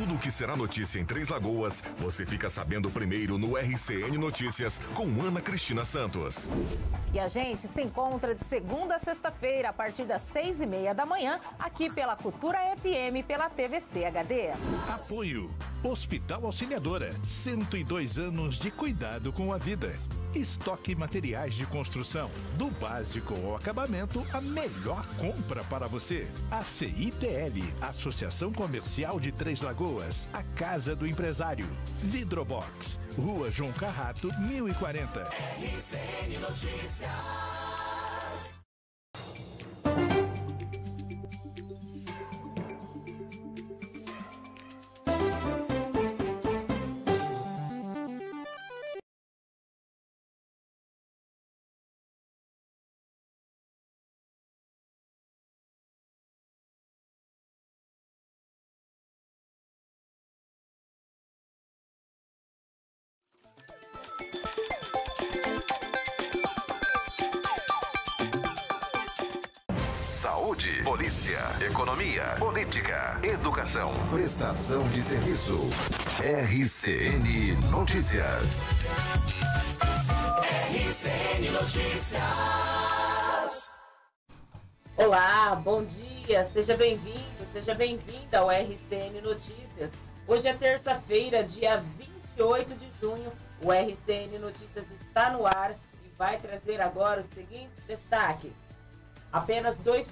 Tudo o que será notícia em Três Lagoas, você fica sabendo primeiro no RCN Notícias com Ana Cristina Santos. E a gente se encontra de segunda a sexta-feira, a partir das seis e meia da manhã, aqui pela Cultura FM pela TVC HD. Apoio Hospital Auxiliadora, 102 anos de cuidado com a vida. Estoque materiais de construção. Do básico ao acabamento, a melhor compra para você. A CITL, Associação Comercial de Três Lagoas, a Casa do Empresário. Vidrobox, Rua João Carrato, 1040. RCN Notícias. Saúde, polícia, economia, política, educação, prestação de serviço. RCN Notícias. RCN Notícias. Olá, bom dia, seja bem-vindo, seja bem-vinda ao RCN Notícias. Hoje é terça-feira, dia 28 de junho. O RCN Notícias está no ar e vai trazer agora os seguintes destaques. Apenas 2%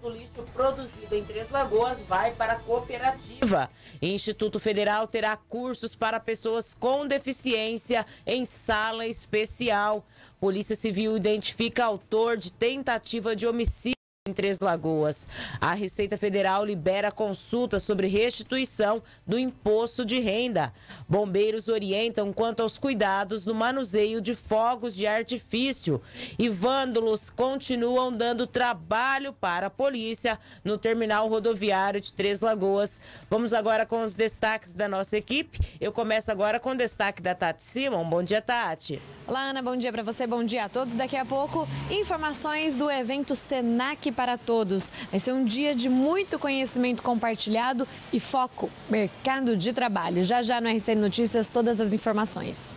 do lixo produzido em Três Lagoas vai para a cooperativa. Instituto Federal terá cursos para pessoas com deficiência em sala especial. Polícia Civil identifica autor de tentativa de homicídio em Três Lagoas, a Receita Federal libera consulta sobre restituição do imposto de renda. Bombeiros orientam quanto aos cuidados no manuseio de fogos de artifício. E vândalos continuam dando trabalho para a polícia no terminal rodoviário de Três Lagoas. Vamos agora com os destaques da nossa equipe. Eu começo agora com o destaque da Tati Simon. Bom dia, Tati. Olá, Ana. Bom dia para você. Bom dia a todos. Daqui a pouco, informações do evento Senac para todos. Vai ser um dia de muito conhecimento compartilhado e foco, mercado de trabalho. Já já no RCN Notícias, todas as informações.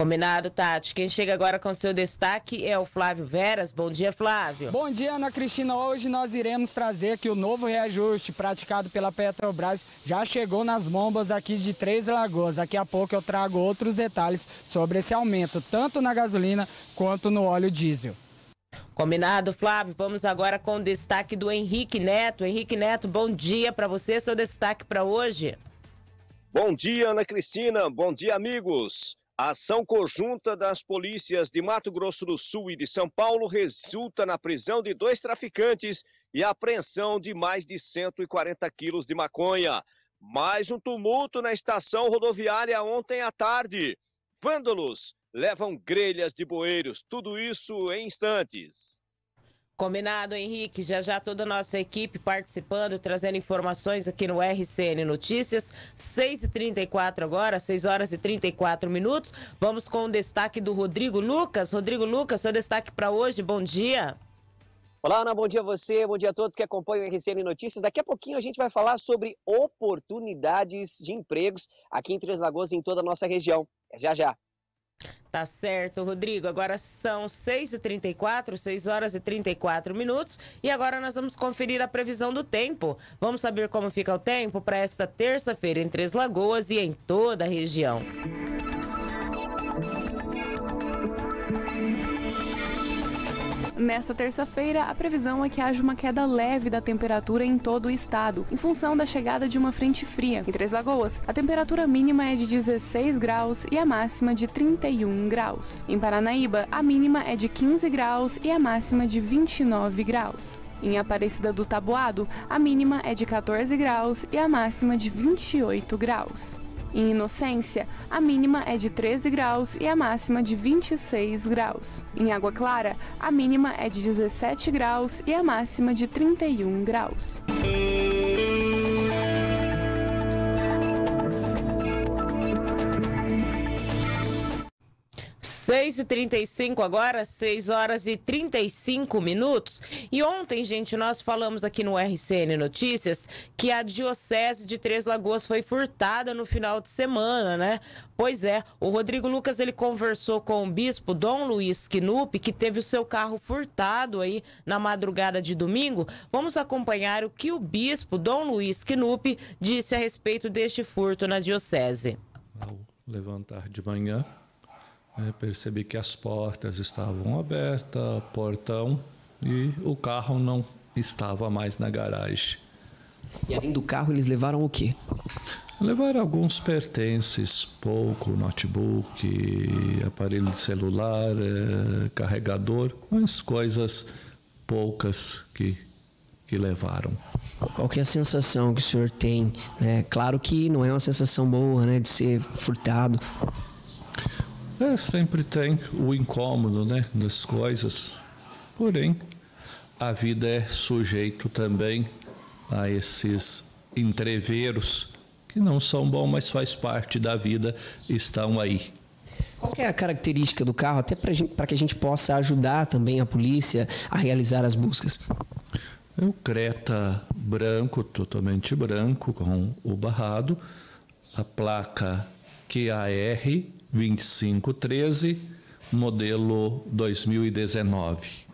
Combinado, Tati. Quem chega agora com seu destaque é o Flávio Veras. Bom dia, Flávio. Bom dia, Ana Cristina. Hoje nós iremos trazer que o novo reajuste praticado pela Petrobras já chegou nas bombas aqui de Três Lagoas. Daqui a pouco eu trago outros detalhes sobre esse aumento, tanto na gasolina quanto no óleo diesel. Combinado, Flávio. Vamos agora com o destaque do Henrique Neto. Henrique Neto, bom dia para você. Seu destaque para hoje. Bom dia, Ana Cristina. Bom dia, amigos. A ação conjunta das polícias de Mato Grosso do Sul e de São Paulo resulta na prisão de dois traficantes e apreensão de mais de 140 quilos de maconha. Mais um tumulto na estação rodoviária ontem à tarde. Vândalos levam grelhas de bueiros. Tudo isso em instantes. Combinado, Henrique. Já já toda a nossa equipe participando, trazendo informações aqui no RCN Notícias. 6h34 agora, 6 horas e 34 minutos. Vamos com o destaque do Rodrigo Lucas. Rodrigo Lucas, seu destaque para hoje. Bom dia. Olá, Ana. Bom dia a você. Bom dia a todos que acompanham o RCN Notícias. Daqui a pouquinho a gente vai falar sobre oportunidades de empregos aqui em Três Lagoas e em toda a nossa região. É já já. Tá certo, Rodrigo. Agora são 6h34, 6 horas e 34 minutos. E agora nós vamos conferir a previsão do tempo. Vamos saber como fica o tempo para esta terça-feira em Três Lagoas e em toda a região. Nesta terça-feira, a previsão é que haja uma queda leve da temperatura em todo o estado, em função da chegada de uma frente fria. Em Três Lagoas, a temperatura mínima é de 16 graus e a máxima de 31 graus. Em Paranaíba, a mínima é de 15 graus e a máxima de 29 graus. Em Aparecida do Taboado, a mínima é de 14 graus e a máxima de 28 graus. Em Inocência, a mínima é de 13 graus e a máxima de 26 graus. Em Água Clara, a mínima é de 17 graus e a máxima de 31 graus. 6h35 agora, 6 horas e 35 minutos. E ontem, gente, nós falamos aqui no RCN Notícias que a Diocese de Três Lagoas foi furtada no final de semana, né? Pois é, o Rodrigo Lucas ele conversou com o bispo Dom Luiz Knup, que teve o seu carro furtado aí na madrugada de domingo. Vamos acompanhar o que o bispo Dom Luiz Knup disse a respeito deste furto na Diocese. Ao levantar de manhã, né, percebi que as portas estavam abertas, portão, e o carro não estava mais na garagem. E além do carro, eles levaram o quê? Levaram alguns pertences, pouco, notebook, aparelho de celular, eh, carregador, mas coisas poucas que, que levaram. Qual que é a sensação que o senhor tem? É claro que não é uma sensação boa né, de ser furtado. É, sempre tem o incômodo, né, das coisas. Porém, a vida é sujeito também a esses entreveros que não são bons, mas faz parte da vida, estão aí. Qual é a característica do carro, até para que a gente possa ajudar também a polícia a realizar as buscas? É o Creta branco, totalmente branco, com o barrado, a placa QAR 2513, modelo 2019.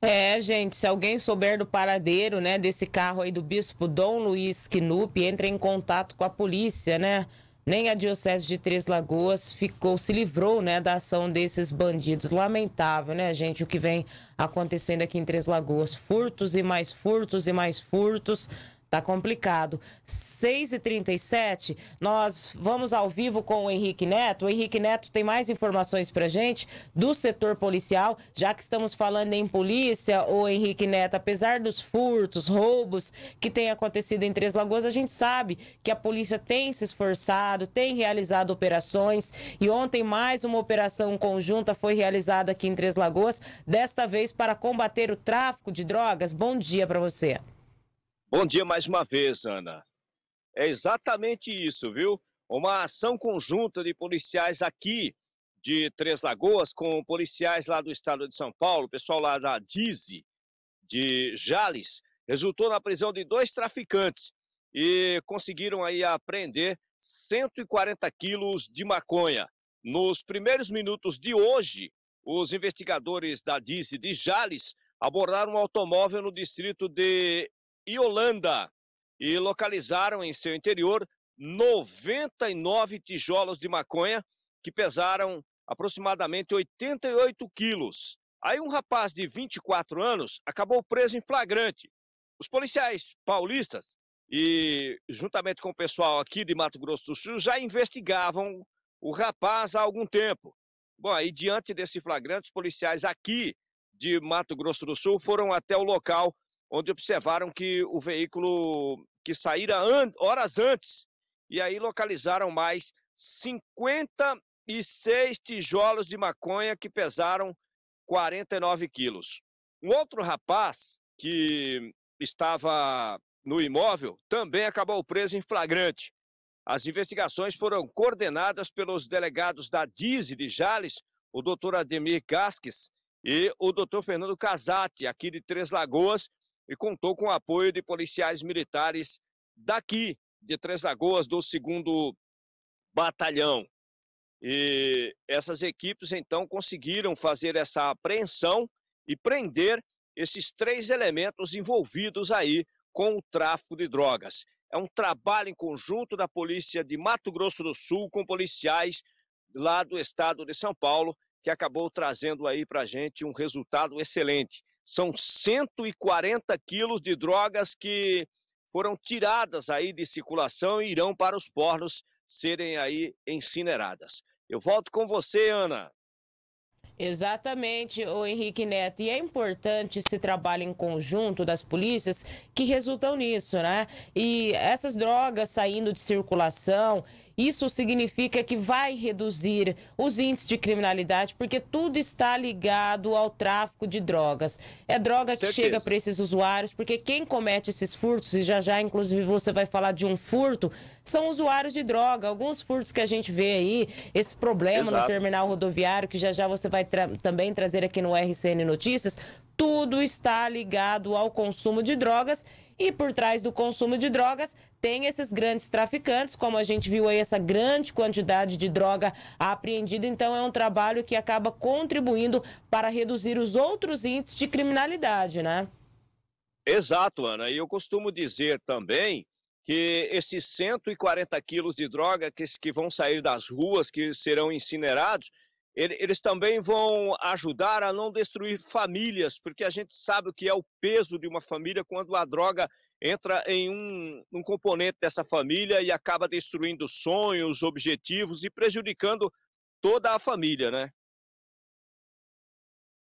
É, gente, se alguém souber do paradeiro, né, desse carro aí do bispo Dom Luiz Knup, entre em contato com a polícia, né? Nem a diocese de Três Lagoas ficou, se livrou, né, da ação desses bandidos. Lamentável, né, gente, o que vem acontecendo aqui em Três Lagoas. Furtos e mais furtos e mais furtos. Tá complicado. 6h37, nós vamos ao vivo com o Henrique Neto. O Henrique Neto tem mais informações pra gente do setor policial. Já que estamos falando em polícia, o Henrique Neto, apesar dos furtos, roubos que têm acontecido em Três Lagoas, a gente sabe que a polícia tem se esforçado, tem realizado operações. E ontem mais uma operação conjunta foi realizada aqui em Três Lagoas, desta vez para combater o tráfico de drogas. Bom dia para você. Bom dia mais uma vez, Ana. É exatamente isso, viu? Uma ação conjunta de policiais aqui de Três Lagoas com policiais lá do estado de São Paulo, pessoal lá da Dize, de Jales, resultou na prisão de dois traficantes e conseguiram aí apreender 140 quilos de maconha. Nos primeiros minutos de hoje, os investigadores da Dize de Jales abordaram um automóvel no distrito de e Holanda e localizaram em seu interior 99 tijolos de maconha que pesaram aproximadamente 88 quilos. Aí um rapaz de 24 anos acabou preso em flagrante. Os policiais paulistas e juntamente com o pessoal aqui de Mato Grosso do Sul já investigavam o rapaz há algum tempo. Bom, aí diante desse flagrante, os policiais aqui de Mato Grosso do Sul foram até o local onde observaram que o veículo que saíra an horas antes e aí localizaram mais 56 tijolos de maconha que pesaram 49 quilos. Um outro rapaz que estava no imóvel também acabou preso em flagrante. As investigações foram coordenadas pelos delegados da Diz de Jales, o doutor Ademir Gasques e o doutor Fernando Casati, aqui de Três Lagoas, e contou com o apoio de policiais militares daqui de Três Lagoas, do 2 Batalhão. E essas equipes então conseguiram fazer essa apreensão e prender esses três elementos envolvidos aí com o tráfico de drogas. É um trabalho em conjunto da polícia de Mato Grosso do Sul com policiais lá do estado de São Paulo que acabou trazendo aí para gente um resultado excelente. São 140 quilos de drogas que foram tiradas aí de circulação e irão para os pornos serem aí incineradas. Eu volto com você, Ana. Exatamente, o Henrique Neto. E é importante esse trabalho em conjunto das polícias que resultam nisso, né? E essas drogas saindo de circulação isso significa que vai reduzir os índices de criminalidade, porque tudo está ligado ao tráfico de drogas. É droga que Certeza. chega para esses usuários, porque quem comete esses furtos, e já já, inclusive, você vai falar de um furto, são usuários de droga. Alguns furtos que a gente vê aí, esse problema Exato. no terminal rodoviário, que já já você vai tra também trazer aqui no RCN Notícias, tudo está ligado ao consumo de drogas e por trás do consumo de drogas tem esses grandes traficantes, como a gente viu aí essa grande quantidade de droga apreendida. Então é um trabalho que acaba contribuindo para reduzir os outros índices de criminalidade, né? Exato, Ana. E eu costumo dizer também que esses 140 quilos de droga que, que vão sair das ruas, que serão incinerados, eles também vão ajudar a não destruir famílias, porque a gente sabe o que é o peso de uma família quando a droga entra em um, um componente dessa família e acaba destruindo sonhos, objetivos e prejudicando toda a família, né?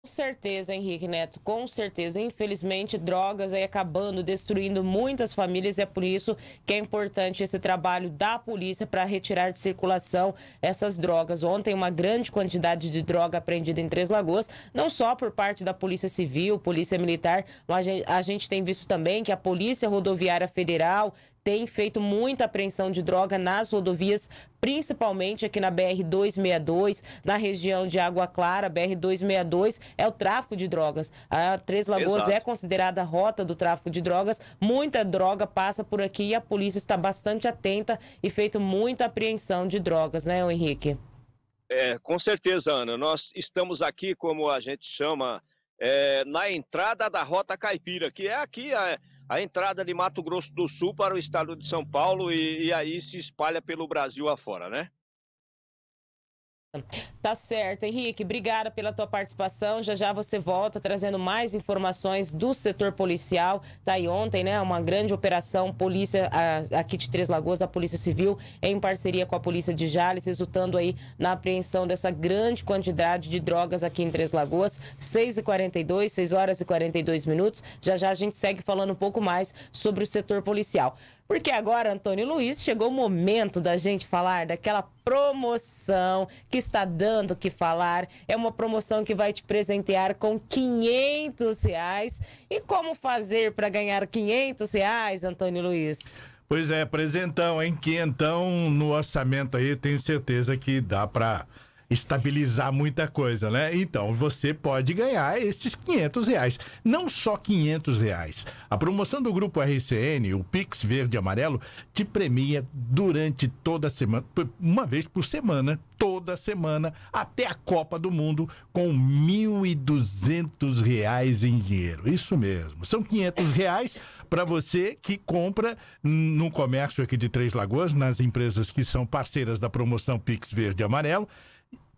Com certeza, Henrique Neto, com certeza. Infelizmente, drogas aí acabando destruindo muitas famílias e é por isso que é importante esse trabalho da polícia para retirar de circulação essas drogas. Ontem, uma grande quantidade de droga apreendida em Três Lagoas, não só por parte da Polícia Civil, Polícia Militar, mas a gente tem visto também que a Polícia Rodoviária Federal tem feito muita apreensão de droga nas rodovias, principalmente aqui na BR-262, na região de Água Clara, BR-262, é o tráfico de drogas. A Três Lagoas Exato. é considerada a rota do tráfico de drogas, muita droga passa por aqui e a polícia está bastante atenta e feito muita apreensão de drogas, né, Henrique? É, com certeza, Ana. Nós estamos aqui, como a gente chama, é, na entrada da Rota Caipira, que é aqui a, é, a entrada de Mato Grosso do Sul para o estado de São Paulo e, e aí se espalha pelo Brasil afora, né? Tá certo, Henrique. Obrigada pela tua participação. Já já você volta trazendo mais informações do setor policial. Tá aí ontem, né? Uma grande operação polícia aqui de Três Lagoas, a Polícia Civil, em parceria com a Polícia de Jales, resultando aí na apreensão dessa grande quantidade de drogas aqui em Três Lagoas. 6h42, 6 horas e 42 minutos. Já já a gente segue falando um pouco mais sobre o setor policial. Porque agora, Antônio Luiz, chegou o momento da gente falar daquela promoção que está dando o que falar. É uma promoção que vai te presentear com 500 reais. E como fazer para ganhar 500 reais, Antônio Luiz? Pois é, presentão, hein? Quinhentão no orçamento aí, tenho certeza que dá para estabilizar muita coisa, né? Então, você pode ganhar esses 500 reais. Não só 500 reais. A promoção do Grupo RCN, o Pix Verde e Amarelo, te premia durante toda a semana, uma vez por semana, toda semana, até a Copa do Mundo, com 1.200 reais em dinheiro. Isso mesmo. São 500 reais para você que compra no comércio aqui de Três Lagoas, nas empresas que são parceiras da promoção Pix Verde e Amarelo,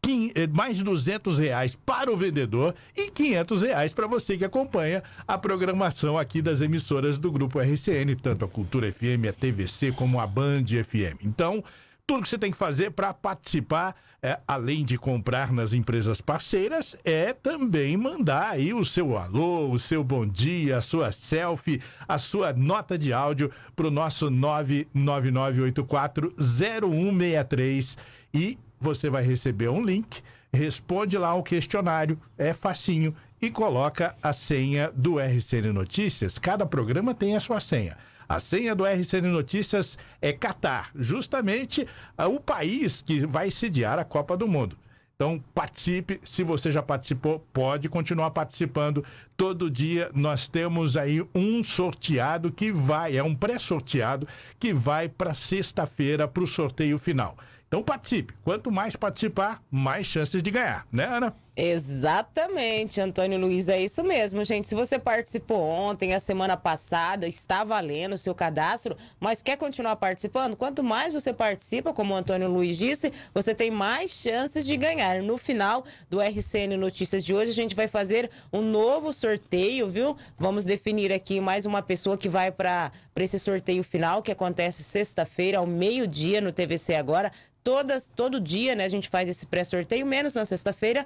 eh, mais 200 reais para o vendedor e 500 reais para você que acompanha a programação aqui das emissoras do Grupo RCN, tanto a Cultura FM, a TVC, como a Band FM. Então, tudo que você tem que fazer para participar, é, além de comprar nas empresas parceiras, é também mandar aí o seu alô, o seu bom dia, a sua selfie, a sua nota de áudio para o nosso 999840163 e você vai receber um link, responde lá o questionário, é facinho, e coloca a senha do RCN Notícias. Cada programa tem a sua senha. A senha do RCN Notícias é Catar, justamente ah, o país que vai sediar a Copa do Mundo. Então, participe. Se você já participou, pode continuar participando. Todo dia nós temos aí um sorteado que vai, é um pré-sorteado que vai para sexta-feira para o sorteio final. Então participe. Quanto mais participar, mais chances de ganhar, né, Ana? Exatamente, Antônio Luiz, é isso mesmo, gente. Se você participou ontem, a semana passada, está valendo o seu cadastro, mas quer continuar participando? Quanto mais você participa, como o Antônio Luiz disse, você tem mais chances de ganhar. No final do RCN Notícias de hoje, a gente vai fazer um novo sorteio, viu? Vamos definir aqui mais uma pessoa que vai para esse sorteio final que acontece sexta-feira, ao meio-dia, no TVC agora. Todas, todo dia, né, a gente faz esse pré-sorteio, menos na sexta-feira.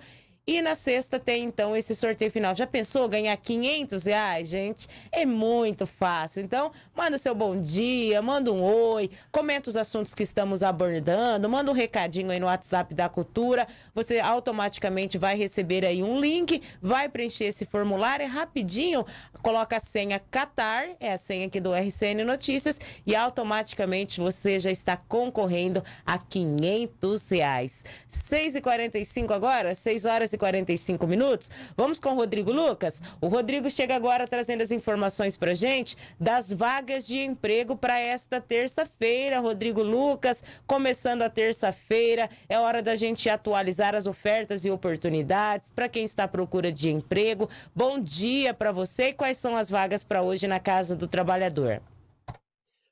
E na sexta tem então esse sorteio final. Já pensou ganhar 500 reais, gente? É muito fácil. Então, manda seu bom dia, manda um oi, comenta os assuntos que estamos abordando, manda um recadinho aí no WhatsApp da Cultura. Você automaticamente vai receber aí um link, vai preencher esse formulário, é rapidinho, coloca a senha Qatar, é a senha aqui do RCN Notícias, e automaticamente você já está concorrendo a 500 reais. 6h45 agora, 6 horas e 45 minutos. Vamos com o Rodrigo Lucas. O Rodrigo chega agora trazendo as informações para gente das vagas de emprego para esta terça-feira. Rodrigo Lucas, começando a terça-feira, é hora da gente atualizar as ofertas e oportunidades para quem está à procura de emprego. Bom dia para você e quais são as vagas para hoje na Casa do Trabalhador?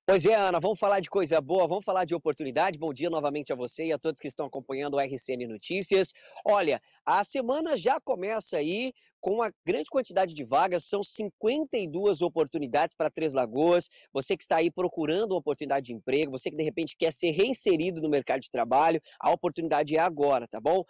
Pois é, Ana, vamos falar de coisa boa, vamos falar de oportunidade. Bom dia novamente a você e a todos que estão acompanhando o RCN Notícias. Olha, a semana já começa aí com uma grande quantidade de vagas, são 52 oportunidades para Três Lagoas. Você que está aí procurando uma oportunidade de emprego, você que de repente quer ser reinserido no mercado de trabalho, a oportunidade é agora, tá bom?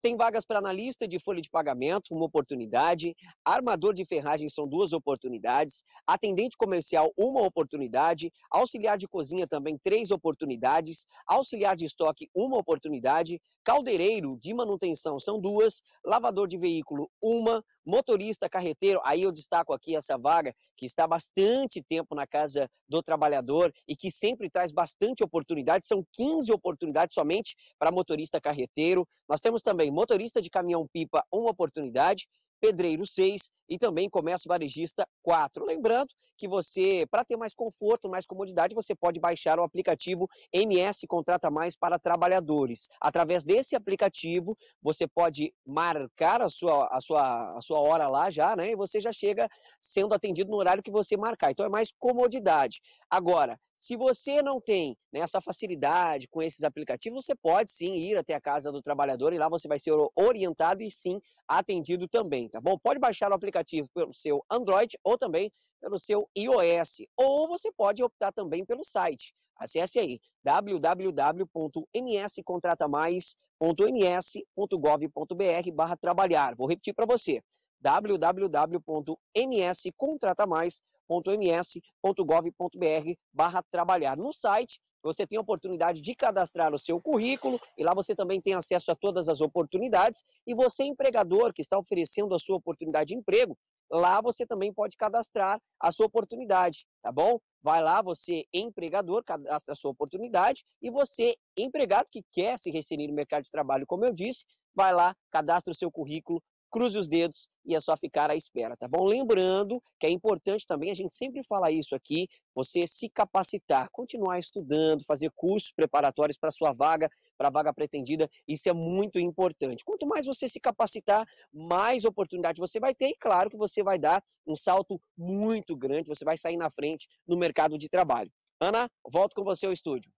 Tem vagas para analista de folha de pagamento, uma oportunidade. Armador de ferragens são duas oportunidades. Atendente comercial, uma oportunidade. Auxiliar de cozinha também, três oportunidades. Auxiliar de estoque, uma oportunidade. Caldeireiro de manutenção são duas. Lavador de veículo, uma Motorista, carreteiro, aí eu destaco aqui essa vaga que está bastante tempo na casa do trabalhador e que sempre traz bastante oportunidade. São 15 oportunidades somente para motorista carreteiro. Nós temos também motorista de caminhão-pipa, uma oportunidade. Pedreiro 6 e também Comércio Varejista 4. Lembrando que você, para ter mais conforto, mais comodidade, você pode baixar o aplicativo MS Contrata Mais para Trabalhadores. Através desse aplicativo, você pode marcar a sua, a sua, a sua hora lá já, né? E você já chega sendo atendido no horário que você marcar. Então é mais comodidade. Agora, se você não tem né, essa facilidade com esses aplicativos, você pode sim ir até a casa do trabalhador e lá você vai ser orientado e sim atendido também, tá bom? Pode baixar o aplicativo pelo seu Android ou também pelo seu iOS, ou você pode optar também pelo site. Acesse aí www.mscontratamais.ms.gov.br barra trabalhar. Vou repetir para você, www.mscontratamais.ms.gov.br ms.gov.br barra trabalhar. No site você tem a oportunidade de cadastrar o seu currículo e lá você também tem acesso a todas as oportunidades. E você, empregador que está oferecendo a sua oportunidade de emprego, lá você também pode cadastrar a sua oportunidade, tá bom? Vai lá, você, empregador, cadastra a sua oportunidade e você, empregado que quer se reinserir no mercado de trabalho, como eu disse, vai lá, cadastra o seu currículo cruze os dedos e é só ficar à espera, tá bom? Lembrando que é importante também, a gente sempre fala isso aqui, você se capacitar, continuar estudando, fazer cursos preparatórios para sua vaga, para a vaga pretendida, isso é muito importante. Quanto mais você se capacitar, mais oportunidade você vai ter e claro que você vai dar um salto muito grande, você vai sair na frente no mercado de trabalho. Ana, volto com você ao estúdio.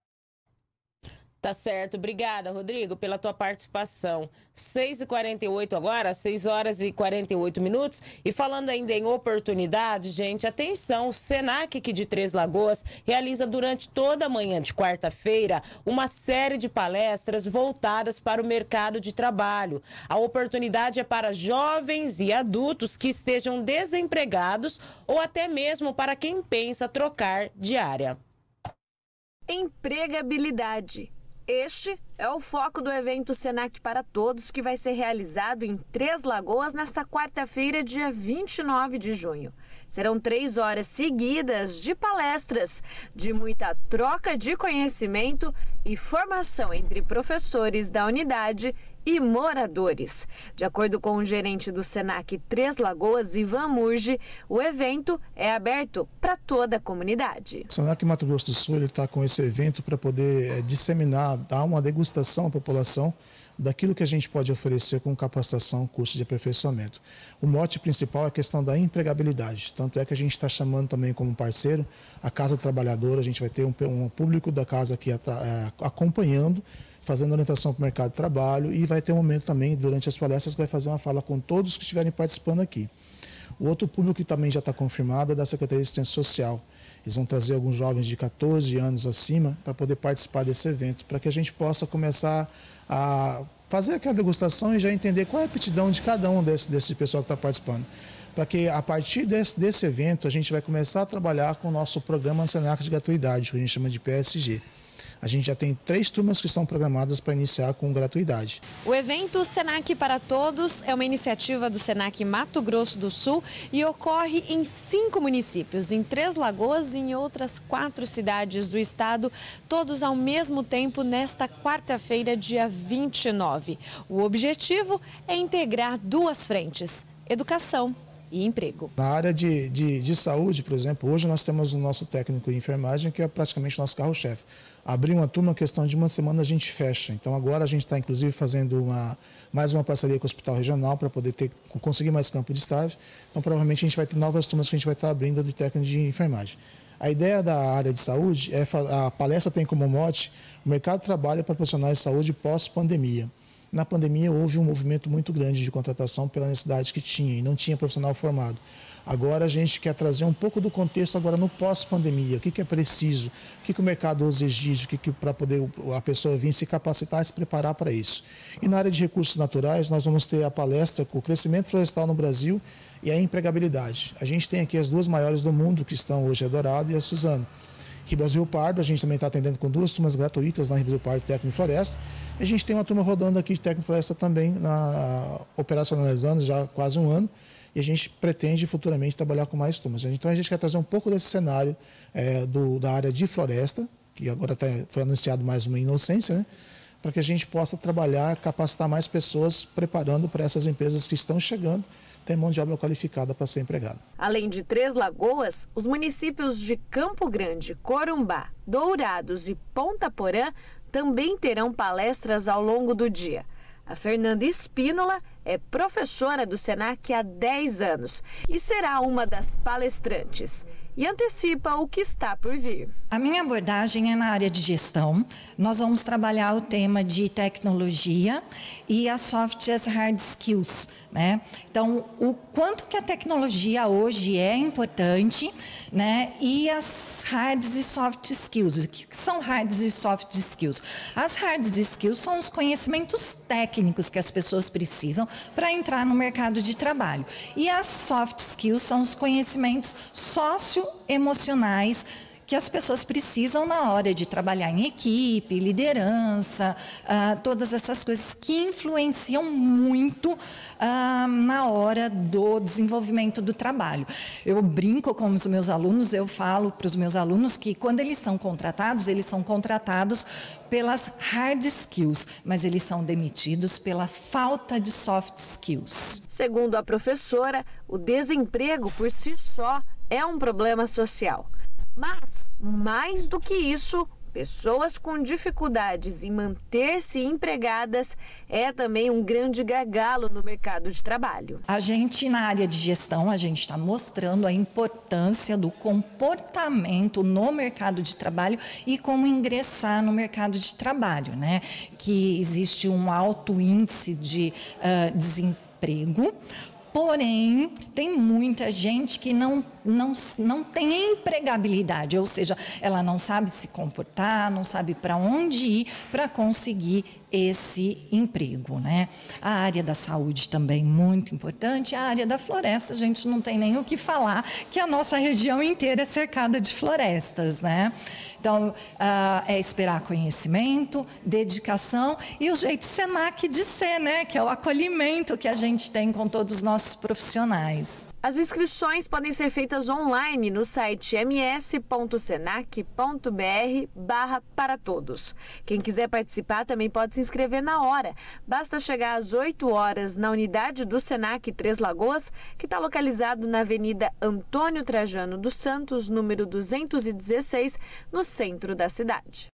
Tá certo. Obrigada, Rodrigo, pela tua participação. 6h48 agora, 6 horas e 48 minutos. E falando ainda em oportunidades gente, atenção, o Senac aqui de Três Lagoas realiza durante toda a manhã de quarta-feira uma série de palestras voltadas para o mercado de trabalho. A oportunidade é para jovens e adultos que estejam desempregados ou até mesmo para quem pensa trocar de área. Empregabilidade este é o foco do evento Senac para Todos, que vai ser realizado em Três Lagoas nesta quarta-feira, dia 29 de junho. Serão três horas seguidas de palestras, de muita troca de conhecimento e formação entre professores da unidade e moradores. De acordo com o gerente do Senac Três Lagoas, Ivan Murge, o evento é aberto para toda a comunidade. O Senac Mato Grosso do Sul está com esse evento para poder é, disseminar, dar uma degustação à população daquilo que a gente pode oferecer com capacitação, curso de aperfeiçoamento. O mote principal é a questão da empregabilidade, tanto é que a gente está chamando também como parceiro a Casa Trabalhadora, a gente vai ter um, um público da casa aqui eh, acompanhando fazendo orientação para o mercado de trabalho e vai ter um momento também, durante as palestras, que vai fazer uma fala com todos que estiverem participando aqui. O outro público que também já está confirmado é da Secretaria de Assistência Social. Eles vão trazer alguns jovens de 14 anos acima para poder participar desse evento, para que a gente possa começar a fazer aquela degustação e já entender qual é a aptidão de cada um desse, desse pessoal que está participando. Para que a partir desse, desse evento a gente vai começar a trabalhar com o nosso programa Senac de Gratuidade, que a gente chama de PSG. A gente já tem três turmas que estão programadas para iniciar com gratuidade. O evento Senac para Todos é uma iniciativa do Senac Mato Grosso do Sul e ocorre em cinco municípios, em Três Lagoas e em outras quatro cidades do estado, todos ao mesmo tempo nesta quarta-feira, dia 29. O objetivo é integrar duas frentes, educação e emprego. Na área de, de, de, saúde, por exemplo, hoje nós temos o nosso técnico de enfermagem, que é praticamente o nosso carro-chefe abrir uma turma, é questão de uma semana a gente fecha. Então agora a gente está inclusive fazendo uma, mais uma parceria com o Hospital Regional para poder ter, conseguir mais campo de estágio. Então provavelmente a gente vai ter novas turmas que a gente vai estar tá abrindo de técnico de enfermagem. A ideia da área de saúde é a palestra tem como mote o mercado de trabalho para é profissionais de saúde pós-pandemia. Na pandemia, houve um movimento muito grande de contratação pela necessidade que tinha e não tinha profissional formado. Agora a gente quer trazer um pouco do contexto agora no pós-pandemia. O que, que, é preciso? O que, que o mercado hoje exige? O que, que para poder a pessoa vir se capacitar e se preparar para isso? E na área de recursos naturais, nós vamos ter a palestra com o crescimento florestal no Brasil e a empregabilidade. A gente tem aqui as duas maiores do mundo, que estão hoje, a Dourado e a Suzano. Ribeirão Pardo, a gente também está atendendo com duas turmas gratuitas na Ribeirão Pardo Técnico Floresta. E a gente tem uma turma rodando aqui de Técnico Floresta também, na, operacionalizando já há quase um ano. E a gente pretende futuramente trabalhar com mais turmas. Então a gente quer trazer um pouco desse cenário é, do, da área de floresta, que agora até tá, foi anunciado mais uma inocência, né? para que a gente possa trabalhar, capacitar mais pessoas, preparando para essas empresas que estão chegando tem mão de obra qualificada para ser empregada. Além de Três Lagoas, os municípios de Campo Grande, Corumbá, Dourados e Ponta Porã também terão palestras ao longo do dia. A Fernanda Espínola é professora do SENAC há 10 anos e será uma das palestrantes. E antecipa o que está por vir. A minha abordagem é na área de gestão. Nós vamos trabalhar o tema de tecnologia e as soft as hard skills né? Então, o quanto que a tecnologia hoje é importante né? e as hards e soft skills. O que são hards e soft skills? As hards skills são os conhecimentos técnicos que as pessoas precisam para entrar no mercado de trabalho. E as soft skills são os conhecimentos socioemocionais que as pessoas precisam na hora de trabalhar em equipe, liderança, ah, todas essas coisas que influenciam muito ah, na hora do desenvolvimento do trabalho. Eu brinco com os meus alunos, eu falo para os meus alunos que quando eles são contratados, eles são contratados pelas hard skills, mas eles são demitidos pela falta de soft skills. Segundo a professora, o desemprego por si só é um problema social. Mas, mais do que isso, pessoas com dificuldades em manter-se empregadas é também um grande gargalo no mercado de trabalho. A gente, na área de gestão, a gente está mostrando a importância do comportamento no mercado de trabalho e como ingressar no mercado de trabalho, né? Que existe um alto índice de uh, desemprego Porém, tem muita gente que não, não, não tem empregabilidade, ou seja, ela não sabe se comportar, não sabe para onde ir para conseguir esse emprego. Né? A área da saúde também muito importante, a área da floresta, a gente não tem nem o que falar, que a nossa região inteira é cercada de florestas. Né? Então, ah, é esperar conhecimento, dedicação e o jeito SENAC de ser, né? que é o acolhimento que a gente tem com todos os nossos profissionais. As inscrições podem ser feitas online no site ms.senac.br barra para todos. Quem quiser participar também pode se inscrever na hora. Basta chegar às 8 horas na unidade do Senac Três Lagoas, que está localizado na Avenida Antônio Trajano dos Santos, número 216, no centro da cidade.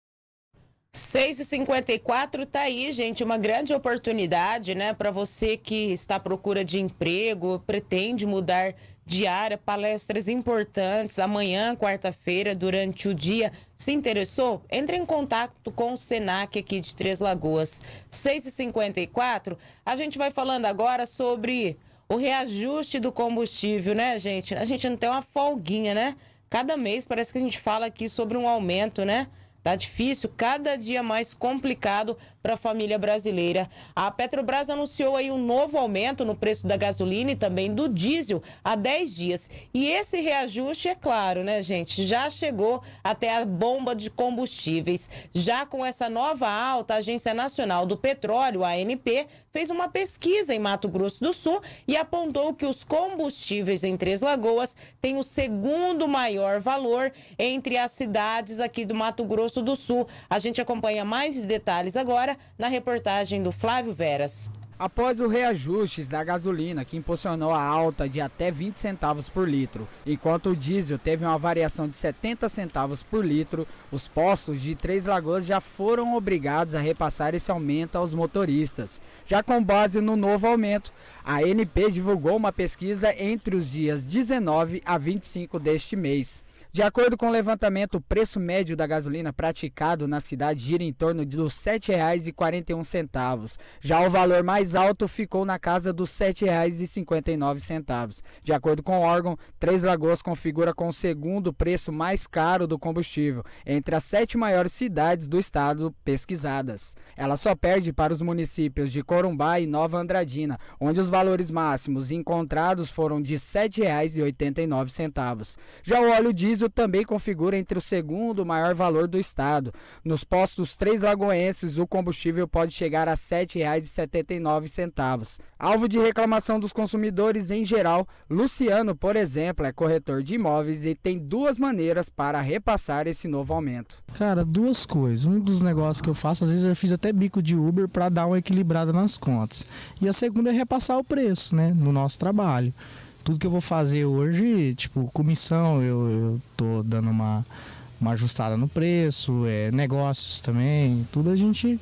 6h54 tá aí, gente, uma grande oportunidade, né, para você que está à procura de emprego, pretende mudar de área, palestras importantes amanhã, quarta-feira, durante o dia. Se interessou? Entre em contato com o Senac aqui de Três Lagoas. 6h54, a gente vai falando agora sobre o reajuste do combustível, né, gente? A gente não tem uma folguinha, né? Cada mês parece que a gente fala aqui sobre um aumento, né? Tá difícil, cada dia mais complicado para a família brasileira. A Petrobras anunciou aí um novo aumento no preço da gasolina e também do diesel há 10 dias. E esse reajuste, é claro, né, gente, já chegou até a bomba de combustíveis. Já com essa nova alta, a Agência Nacional do Petróleo, ANP, fez uma pesquisa em Mato Grosso do Sul e apontou que os combustíveis em Três Lagoas têm o segundo maior valor entre as cidades aqui do Mato Grosso Grosso do Sul. A gente acompanha mais detalhes agora na reportagem do Flávio Veras. Após os reajustes da gasolina, que impulsionou a alta de até 20 centavos por litro, enquanto o diesel teve uma variação de 70 centavos por litro, os postos de Três Lagoas já foram obrigados a repassar esse aumento aos motoristas. Já com base no novo aumento, a ANP divulgou uma pesquisa entre os dias 19 a 25 deste mês. De acordo com o levantamento, o preço médio da gasolina praticado na cidade gira em torno dos R$ 7,41. Já o valor mais alto ficou na casa dos R$ 7,59. De acordo com o órgão, Três Lagoas configura com o segundo preço mais caro do combustível, entre as sete maiores cidades do estado pesquisadas. Ela só perde para os municípios de Corumbá e Nova Andradina, onde os valores máximos encontrados foram de R$ 7,89. Já o óleo diesel também configura entre o segundo maior valor do estado. Nos postos Três Lagoenses, o combustível pode chegar a R$ 7,79. Alvo de reclamação dos consumidores em geral, Luciano, por exemplo, é corretor de imóveis e tem duas maneiras para repassar esse novo aumento. Cara, duas coisas. Um dos negócios que eu faço, às vezes eu fiz até bico de Uber para dar uma equilibrada nas contas. E a segunda é repassar o preço, né, no nosso trabalho tudo que eu vou fazer hoje, tipo, comissão, eu, eu tô dando uma, uma ajustada no preço, é, negócios também, tudo a gente,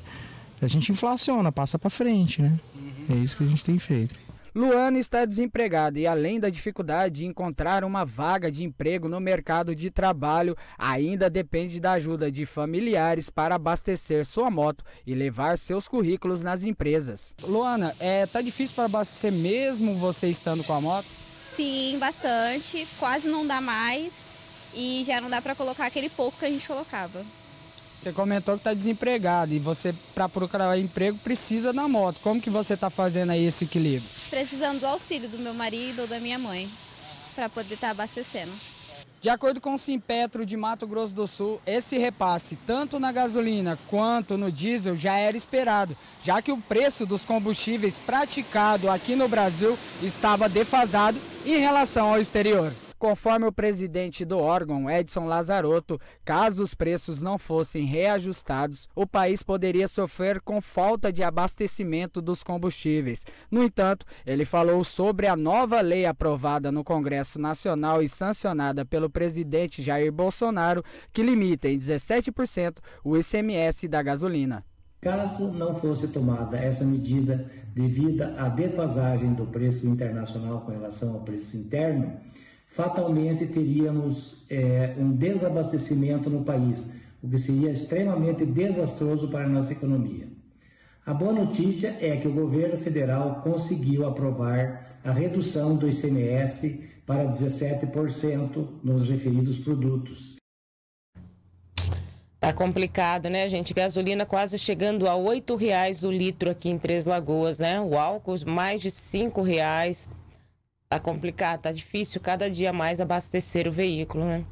a gente inflaciona, passa para frente, né? Uhum. É isso que a gente tem feito. Luana está desempregada e, além da dificuldade de encontrar uma vaga de emprego no mercado de trabalho, ainda depende da ajuda de familiares para abastecer sua moto e levar seus currículos nas empresas. Luana, é, tá difícil para abastecer mesmo você estando com a moto? Sim, bastante. Quase não dá mais. E já não dá para colocar aquele pouco que a gente colocava. Você comentou que está desempregado e você, para procurar emprego, precisa da moto. Como que você está fazendo aí esse equilíbrio? Precisando do auxílio do meu marido ou da minha mãe para poder estar tá abastecendo. De acordo com o Simpetro de Mato Grosso do Sul, esse repasse, tanto na gasolina quanto no diesel, já era esperado, já que o preço dos combustíveis praticado aqui no Brasil estava defasado em relação ao exterior. Conforme o presidente do órgão, Edson Lazarotto, caso os preços não fossem reajustados, o país poderia sofrer com falta de abastecimento dos combustíveis. No entanto, ele falou sobre a nova lei aprovada no Congresso Nacional e sancionada pelo presidente Jair Bolsonaro, que limita em 17% o ICMS da gasolina. Caso não fosse tomada essa medida devida à defasagem do preço internacional com relação ao preço interno, fatalmente teríamos é, um desabastecimento no país, o que seria extremamente desastroso para a nossa economia. A boa notícia é que o governo federal conseguiu aprovar a redução do ICMS para 17% nos referidos produtos. Tá complicado, né, gente? Gasolina quase chegando a R$ reais o litro aqui em Três Lagoas, né? O álcool mais de R$ reais Tá complicado, tá difícil cada dia mais abastecer o veículo, né?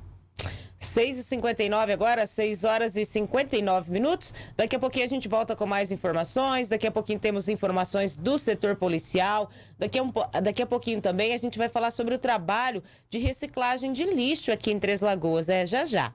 6h59 agora, 6 horas e 59 minutos. Daqui a pouquinho a gente volta com mais informações. Daqui a pouquinho temos informações do setor policial. Daqui a, um, daqui a pouquinho também a gente vai falar sobre o trabalho de reciclagem de lixo aqui em Três Lagoas. É né? já já.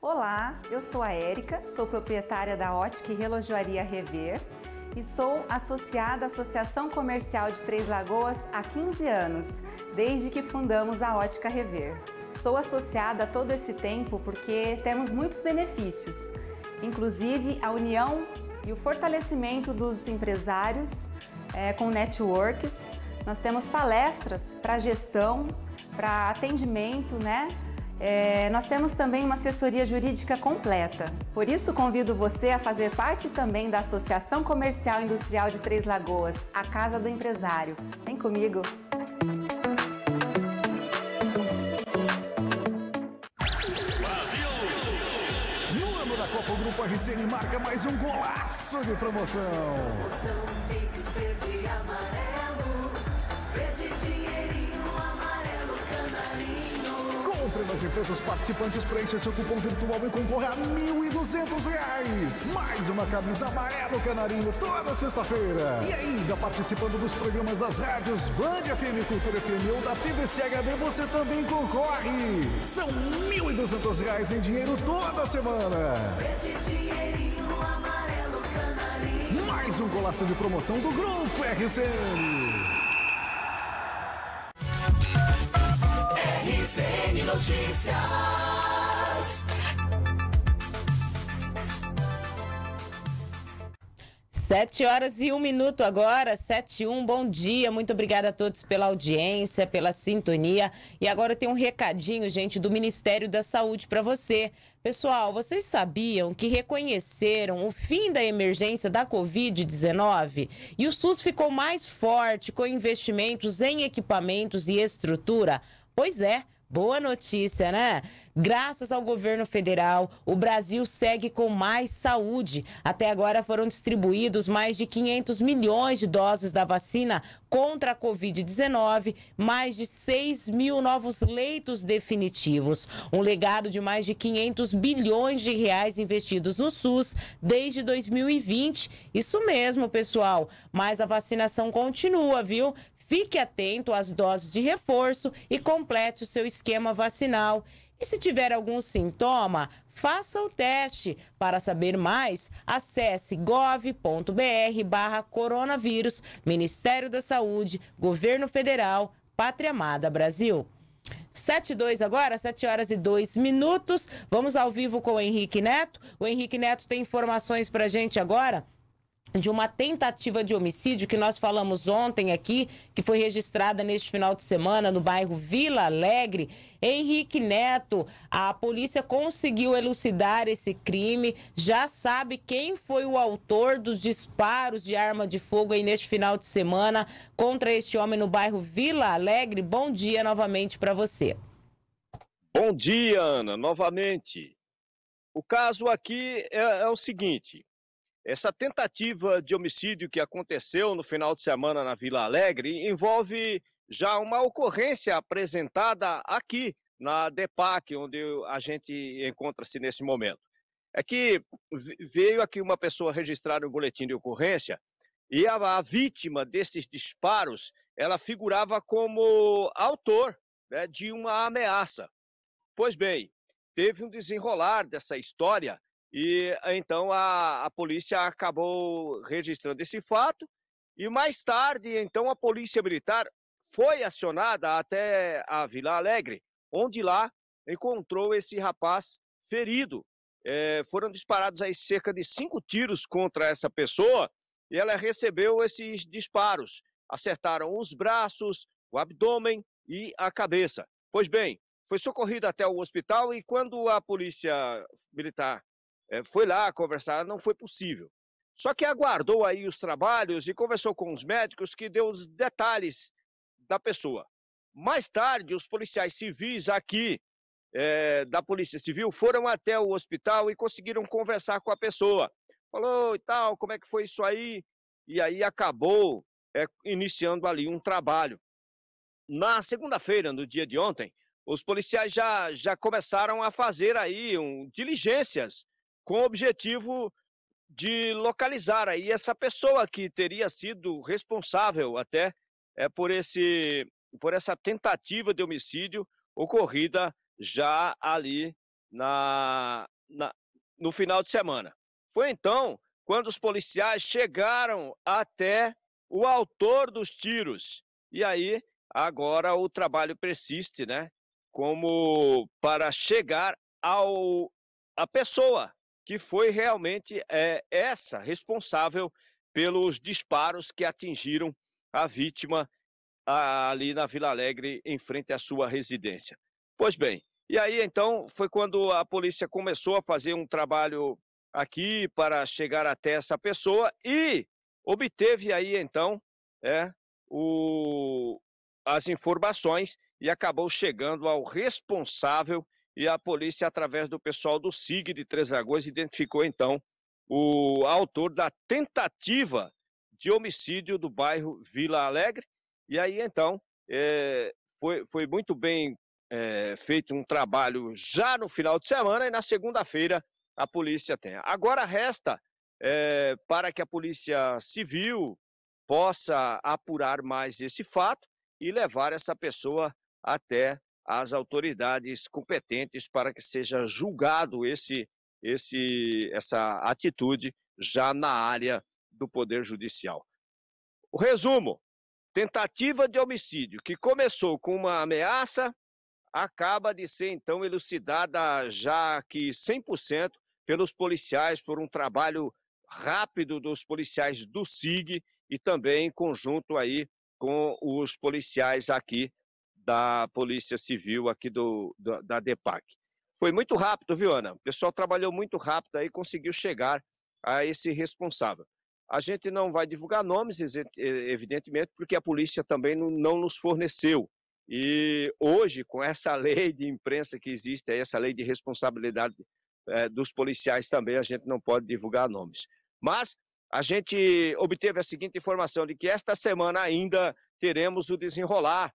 Olá, eu sou a Érica, sou proprietária da Ótica e Relojoaria Rever e sou associada à Associação Comercial de Três Lagoas há 15 anos, desde que fundamos a Ótica Rever. Sou associada a todo esse tempo porque temos muitos benefícios, inclusive a união e o fortalecimento dos empresários é, com networks. Nós temos palestras para gestão, para atendimento, né? É, nós temos também uma assessoria jurídica completa. Por isso, convido você a fazer parte também da Associação Comercial Industrial de Três Lagoas, a Casa do Empresário. Vem comigo! Brasil! No ano da Copa, o Grupo RCN marca mais um golaço de promoção. promoção tem que ser de amarelo, verde das empresas participantes preencha seu cupom virtual e concorre a R$ 1.200. Mais uma camisa amarelo canarinho toda sexta-feira. E ainda participando dos programas das rádios Band FM, Cultura FM ou da HD, você também concorre. São duzentos reais em dinheiro toda semana. Mais um golaço de promoção do Grupo RCN. CBN Notícias. Sete horas e um minuto agora, sete e um, bom dia, muito obrigada a todos pela audiência, pela sintonia. E agora eu tenho um recadinho, gente, do Ministério da Saúde para você. Pessoal, vocês sabiam que reconheceram o fim da emergência da Covid-19 e o SUS ficou mais forte com investimentos em equipamentos e estrutura? Pois é. Boa notícia, né? Graças ao governo federal, o Brasil segue com mais saúde. Até agora foram distribuídos mais de 500 milhões de doses da vacina contra a Covid-19, mais de 6 mil novos leitos definitivos. Um legado de mais de 500 bilhões de reais investidos no SUS desde 2020. Isso mesmo, pessoal. Mas a vacinação continua, viu? Fique atento às doses de reforço e complete o seu esquema vacinal. E se tiver algum sintoma, faça o teste. Para saber mais, acesse gov.br barra coronavírus, Ministério da Saúde, Governo Federal, Pátria Amada Brasil. 7 2 agora, 7 horas e 2 minutos. Vamos ao vivo com o Henrique Neto. O Henrique Neto tem informações para gente agora de uma tentativa de homicídio que nós falamos ontem aqui, que foi registrada neste final de semana no bairro Vila Alegre. Henrique Neto, a polícia conseguiu elucidar esse crime, já sabe quem foi o autor dos disparos de arma de fogo aí neste final de semana contra este homem no bairro Vila Alegre. Bom dia novamente para você. Bom dia, Ana, novamente. O caso aqui é, é o seguinte: essa tentativa de homicídio que aconteceu no final de semana na Vila Alegre envolve já uma ocorrência apresentada aqui na DEPAC, onde a gente encontra-se nesse momento. É que veio aqui uma pessoa registrar o um boletim de ocorrência e a, a, vítima desses disparos, ela figurava como autor né, de uma ameaça. Pois bem, teve um desenrolar dessa história e ah, então a, a polícia acabou registrando esse fato. E mais tarde, então, a polícia militar foi acionada até a Vila Alegre, onde lá encontrou esse rapaz ferido. É, foram disparados aí cerca de cinco tiros contra essa pessoa e ela recebeu esses disparos. Acertaram os braços, o abdômen e a cabeça. Pois bem, foi socorrida até o hospital e quando a polícia militar é, foi lá conversar, não foi possível. Só que aguardou aí os trabalhos e conversou com os médicos que deu os detalhes da pessoa. Mais tarde, os policiais civis aqui é, da Polícia Civil foram até o hospital e conseguiram conversar com a pessoa. Falou e tal, como é que foi isso aí? E aí acabou é, iniciando ali um trabalho. Na segunda-feira, no dia de ontem, os policiais já, já começaram a fazer aí um, diligências com o objetivo de localizar aí essa pessoa que teria sido responsável até é, por, esse, por essa tentativa de homicídio ocorrida já ali na, na, no final de semana. Foi então quando os policiais chegaram até o autor dos tiros. E aí, agora o trabalho persiste, né? Como para chegar ao a pessoa que foi realmente é, essa responsável pelos disparos que atingiram a vítima ali na Vila Alegre, em frente à sua residência. Pois bem, e aí então foi quando a polícia começou a fazer um trabalho aqui para chegar até essa pessoa e obteve aí então é, o, as informações e acabou chegando ao responsável e a polícia, através do pessoal do SIG de Três Lagoas, identificou então o autor da tentativa de homicídio do bairro Vila Alegre. E aí então é, foi, foi muito bem é, feito um trabalho já no final de semana e na segunda-feira a polícia tem. Agora resta é, para que a polícia civil possa apurar mais esse fato e levar essa pessoa até às autoridades competentes para que seja julgado esse, esse, essa atitude já na área do Poder Judicial. O resumo: tentativa de homicídio que começou com uma ameaça acaba de ser então elucidada já que 100% pelos policiais por um trabalho rápido dos policiais do SIG e também em conjunto aí com os policiais aqui da Polícia Civil aqui do, da, da DEPAC. Foi muito rápido, viu, Ana? O pessoal trabalhou muito rápido aí, conseguiu chegar a esse responsável. A gente não vai divulgar nomes, evidentemente, porque a polícia também não, não nos forneceu. E hoje, com essa lei de imprensa que existe, essa lei de responsabilidade é, dos policiais também, a gente não pode divulgar nomes. Mas a gente obteve a seguinte informação de que esta semana ainda teremos o desenrolar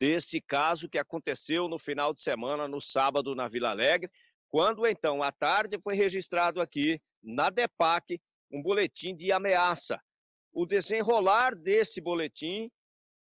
desse caso que aconteceu no final de semana, no sábado, na Vila Alegre, quando então, à tarde, foi registrado aqui na DEPAC um boletim de ameaça. O desenrolar desse boletim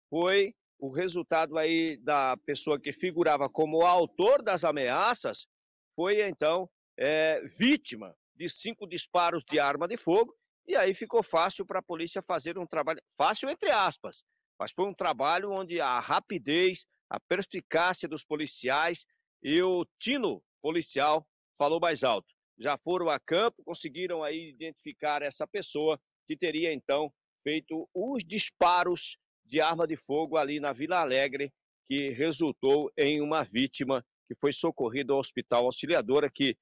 foi o resultado aí da pessoa que figurava como autor das ameaças, foi então é, vítima de cinco disparos de arma de fogo, e aí ficou fácil para a polícia fazer um trabalho, fácil entre aspas, mas foi um trabalho onde a rapidez, a perspicácia dos policiais e o tino policial falou mais alto. Já foram a campo, conseguiram aí identificar essa pessoa que teria então feito os disparos de arma de fogo ali na Vila Alegre, que resultou em uma vítima que foi socorrida ao hospital auxiliadora, que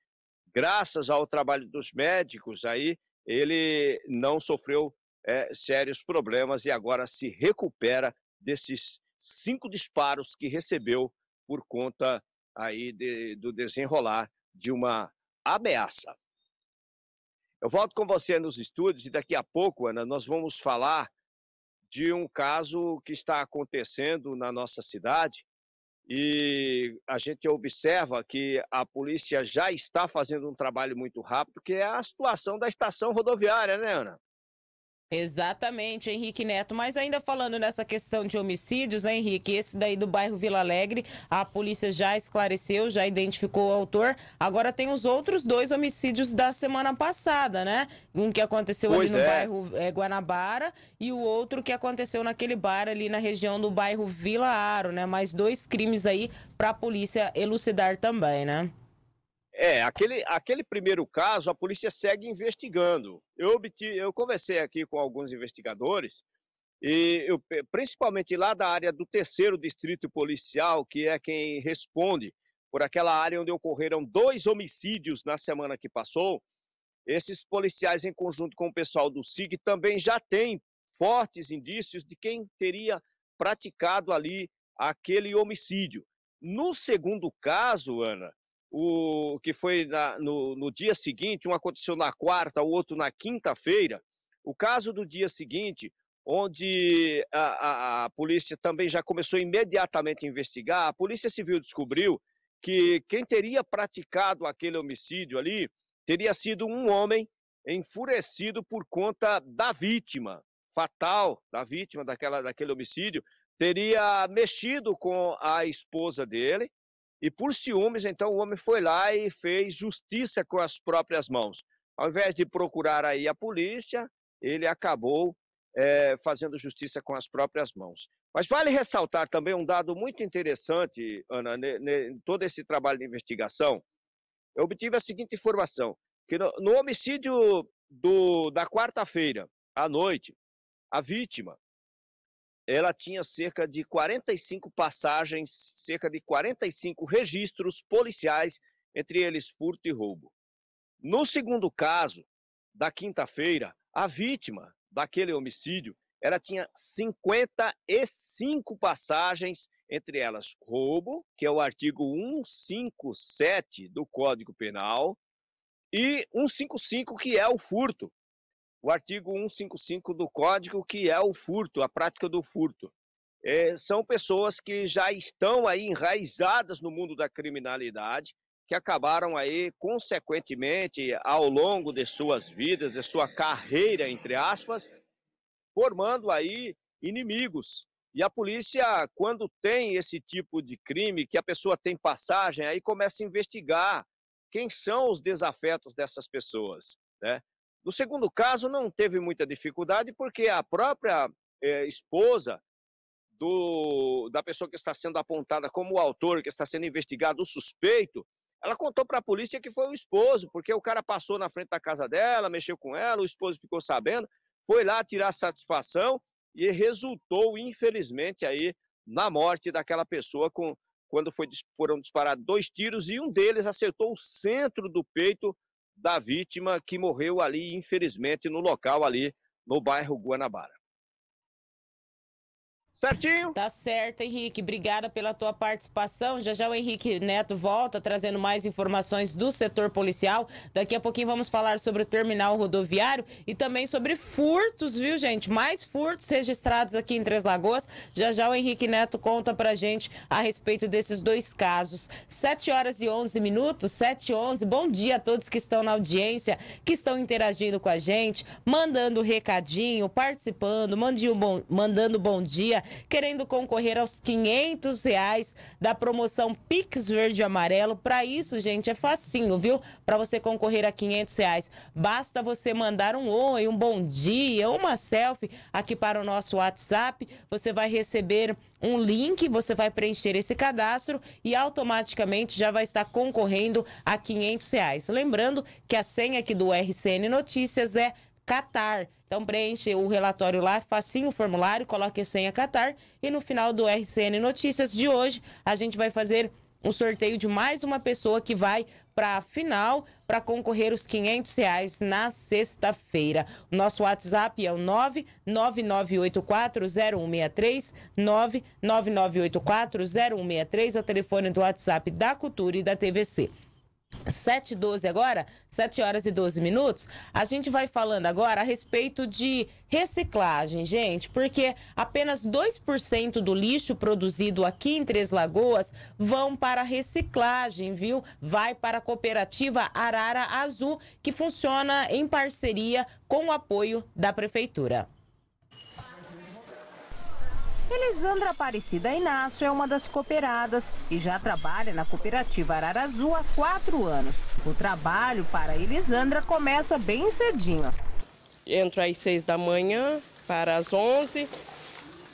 graças ao trabalho dos médicos aí, ele não sofreu é, sérios problemas e agora se recupera desses cinco disparos que recebeu por conta aí de, do desenrolar de uma ameaça. Eu volto com você nos estúdios e daqui a pouco, Ana, nós vamos falar de um caso que está acontecendo na nossa cidade e a gente observa que a polícia já está fazendo um trabalho muito rápido, que é a situação da estação rodoviária, né, Ana? Exatamente, Henrique Neto. Mas ainda falando nessa questão de homicídios, né, Henrique, esse daí do bairro Vila Alegre, a polícia já esclareceu, já identificou o autor. Agora tem os outros dois homicídios da semana passada, né? Um que aconteceu pois ali no é. bairro é, Guanabara e o outro que aconteceu naquele bar ali na região do bairro Vila Aro, né? Mais dois crimes aí para a polícia elucidar também, né? É, aquele, aquele primeiro caso a polícia segue investigando. Eu, obti, eu conversei aqui com alguns investigadores, e eu, principalmente lá da área do terceiro distrito policial, que é quem responde por aquela área onde ocorreram dois homicídios na semana que passou. Esses policiais, em conjunto com o pessoal do SIG, também já têm fortes indícios de quem teria praticado ali aquele homicídio. No segundo caso, Ana, o que foi na, no, no dia seguinte, um aconteceu na quarta, o outro na quinta-feira. O caso do dia seguinte, onde a, a, a, polícia também já começou imediatamente a investigar, a Polícia Civil descobriu que quem teria praticado aquele homicídio ali teria sido um homem enfurecido por conta da vítima fatal, da vítima daquela, daquele homicídio, teria mexido com a esposa dele, e por ciúmes, então, o homem foi lá e fez justiça com as próprias mãos. Ao invés de procurar aí a polícia, ele acabou é, fazendo justiça com as próprias mãos. Mas vale ressaltar também um dado muito interessante, Ana, em todo esse trabalho de investigação. Eu obtive a seguinte informação, que no, no homicídio do, da quarta-feira à noite, a vítima ela tinha cerca de 45 passagens, cerca de 45 registros policiais, entre eles furto e roubo. No segundo caso, da quinta-feira, a vítima daquele homicídio, ela tinha 55 passagens, entre elas roubo, que é o artigo 157 do Código Penal, e 155, que é o furto, o artigo 155 do Código, que é o furto, a prática do furto. É, são pessoas que já estão aí enraizadas no mundo da criminalidade, que acabaram aí, consequentemente, ao longo de suas vidas, de sua carreira, entre aspas, formando aí inimigos. E a polícia, quando tem esse tipo de crime, que a pessoa tem passagem, aí começa a investigar quem são os desafetos dessas pessoas, né? No segundo caso, não teve muita dificuldade, porque a própria é, esposa do, da pessoa que está sendo apontada como o autor, que está sendo investigado, o suspeito, ela contou para a polícia que foi o esposo, porque o cara passou na frente da casa dela, mexeu com ela, o esposo ficou sabendo, foi lá tirar satisfação e resultou, infelizmente, aí na morte daquela pessoa com, quando foi, foram disparados dois tiros e um deles acertou o centro do peito da vítima que morreu ali, infelizmente, no local ali no bairro Guanabara. Certinho? Tá certo, Henrique. Obrigada pela tua participação. Já já o Henrique Neto volta trazendo mais informações do setor policial. Daqui a pouquinho vamos falar sobre o terminal rodoviário e também sobre furtos, viu, gente? Mais furtos registrados aqui em Três Lagoas. Já já o Henrique Neto conta pra gente a respeito desses dois casos. 7 horas e 11 minutos, 7 e Bom dia a todos que estão na audiência, que estão interagindo com a gente, mandando recadinho, participando, mandando bom, mandando bom dia querendo concorrer aos 500 reais da promoção Pix Verde Amarelo. Para isso, gente, é facinho, viu? Para você concorrer a 500 reais, basta você mandar um oi, um bom dia, uma selfie aqui para o nosso WhatsApp. Você vai receber um link, você vai preencher esse cadastro e automaticamente já vai estar concorrendo a 500 reais. Lembrando que a senha aqui do RCN Notícias é catar então preenche o relatório lá, facinho o formulário, coloque a senha Qatar e no final do RCN Notícias de hoje a gente vai fazer um sorteio de mais uma pessoa que vai para a final para concorrer os 500 reais na sexta-feira. Nosso WhatsApp é o 999840163, 999840163 é o telefone do WhatsApp da Cultura e da TVC. 7 12 agora, 7 horas e 12 minutos, a gente vai falando agora a respeito de reciclagem, gente, porque apenas 2% do lixo produzido aqui em Três Lagoas vão para reciclagem, viu? Vai para a cooperativa Arara Azul, que funciona em parceria com o apoio da prefeitura. Elisandra Aparecida Inácio é uma das cooperadas e já trabalha na cooperativa Ararazu há quatro anos. O trabalho para Elisandra começa bem cedinho. Entra às seis da manhã, para as onze,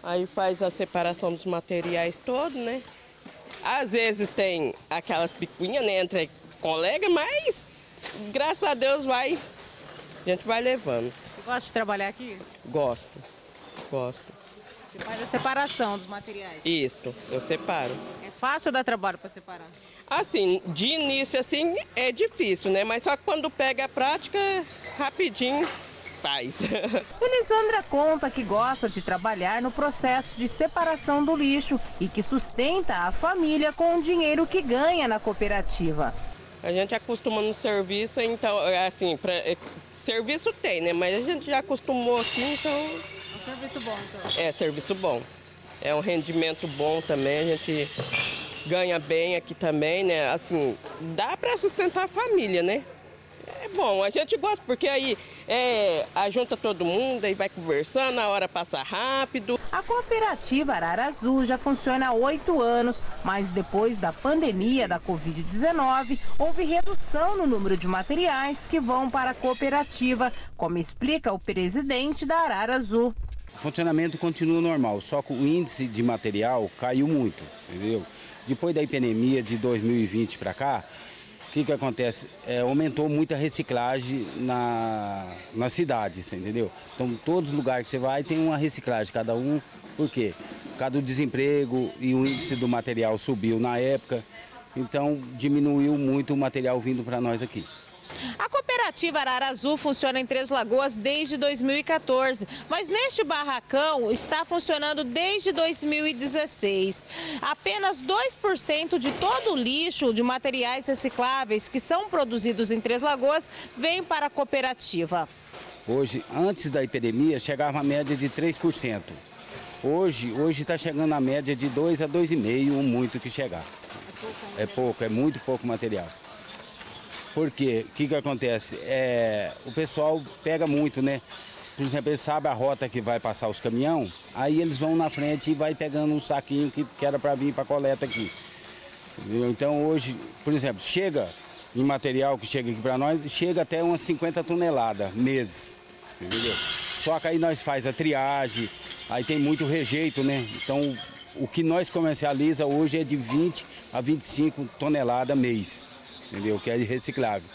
aí faz a separação dos materiais todos, né? Às vezes tem aquelas picuinhas, né, entre colega, mas graças a Deus vai, a gente vai levando. Gosta de trabalhar aqui? Gosto, gosto. Você faz a separação dos materiais? Isso, eu separo. É fácil dar trabalho para separar? Assim, de início assim é difícil, né? Mas só quando pega a prática, rapidinho faz. Elisandra conta que gosta de trabalhar no processo de separação do lixo e que sustenta a família com o dinheiro que ganha na cooperativa. A gente acostuma no serviço, então, assim, pra, é, serviço tem, né? Mas a gente já acostumou aqui, então Serviço bom, então. É, serviço bom. É um rendimento bom também, a gente ganha bem aqui também, né? Assim, dá para sustentar a família, né? É bom, a gente gosta, porque aí é, ajunta todo mundo, aí vai conversando, a hora passa rápido. A cooperativa Arara Azul já funciona há oito anos, mas depois da pandemia da Covid-19, houve redução no número de materiais que vão para a cooperativa, como explica o presidente da Arara Azul. O funcionamento continua normal, só que o índice de material caiu muito, entendeu? Depois da epidemia de 2020 para cá, o que, que acontece? É, aumentou muito a reciclagem na, na cidade, entendeu? Então, todos os lugares que você vai tem uma reciclagem, cada um, por quê? Por causa do desemprego e o índice do material subiu na época, então diminuiu muito o material vindo para nós aqui. A cooperativa Arara Azul funciona em Três Lagoas desde 2014, mas neste barracão está funcionando desde 2016. Apenas 2% de todo o lixo de materiais recicláveis que são produzidos em Três Lagoas vem para a cooperativa. Hoje, antes da epidemia, chegava a média de 3%. Hoje hoje está chegando a média de 2 a 2,5, o muito que chegar. É pouco, é pouco, é muito pouco material. Porque o que, que acontece? É, o pessoal pega muito, né? Por exemplo, eles sabem a rota que vai passar os caminhão, aí eles vão na frente e vai pegando um saquinho que, que era para vir para coleta aqui. Entendeu? Então hoje, por exemplo, chega em material que chega aqui para nós, chega até umas 50 toneladas meses. Entendeu? Só que aí nós faz a triagem, aí tem muito rejeito, né? Então o que nós comercializa hoje é de 20 a 25 toneladas mês entendeu? Que é de reciclável.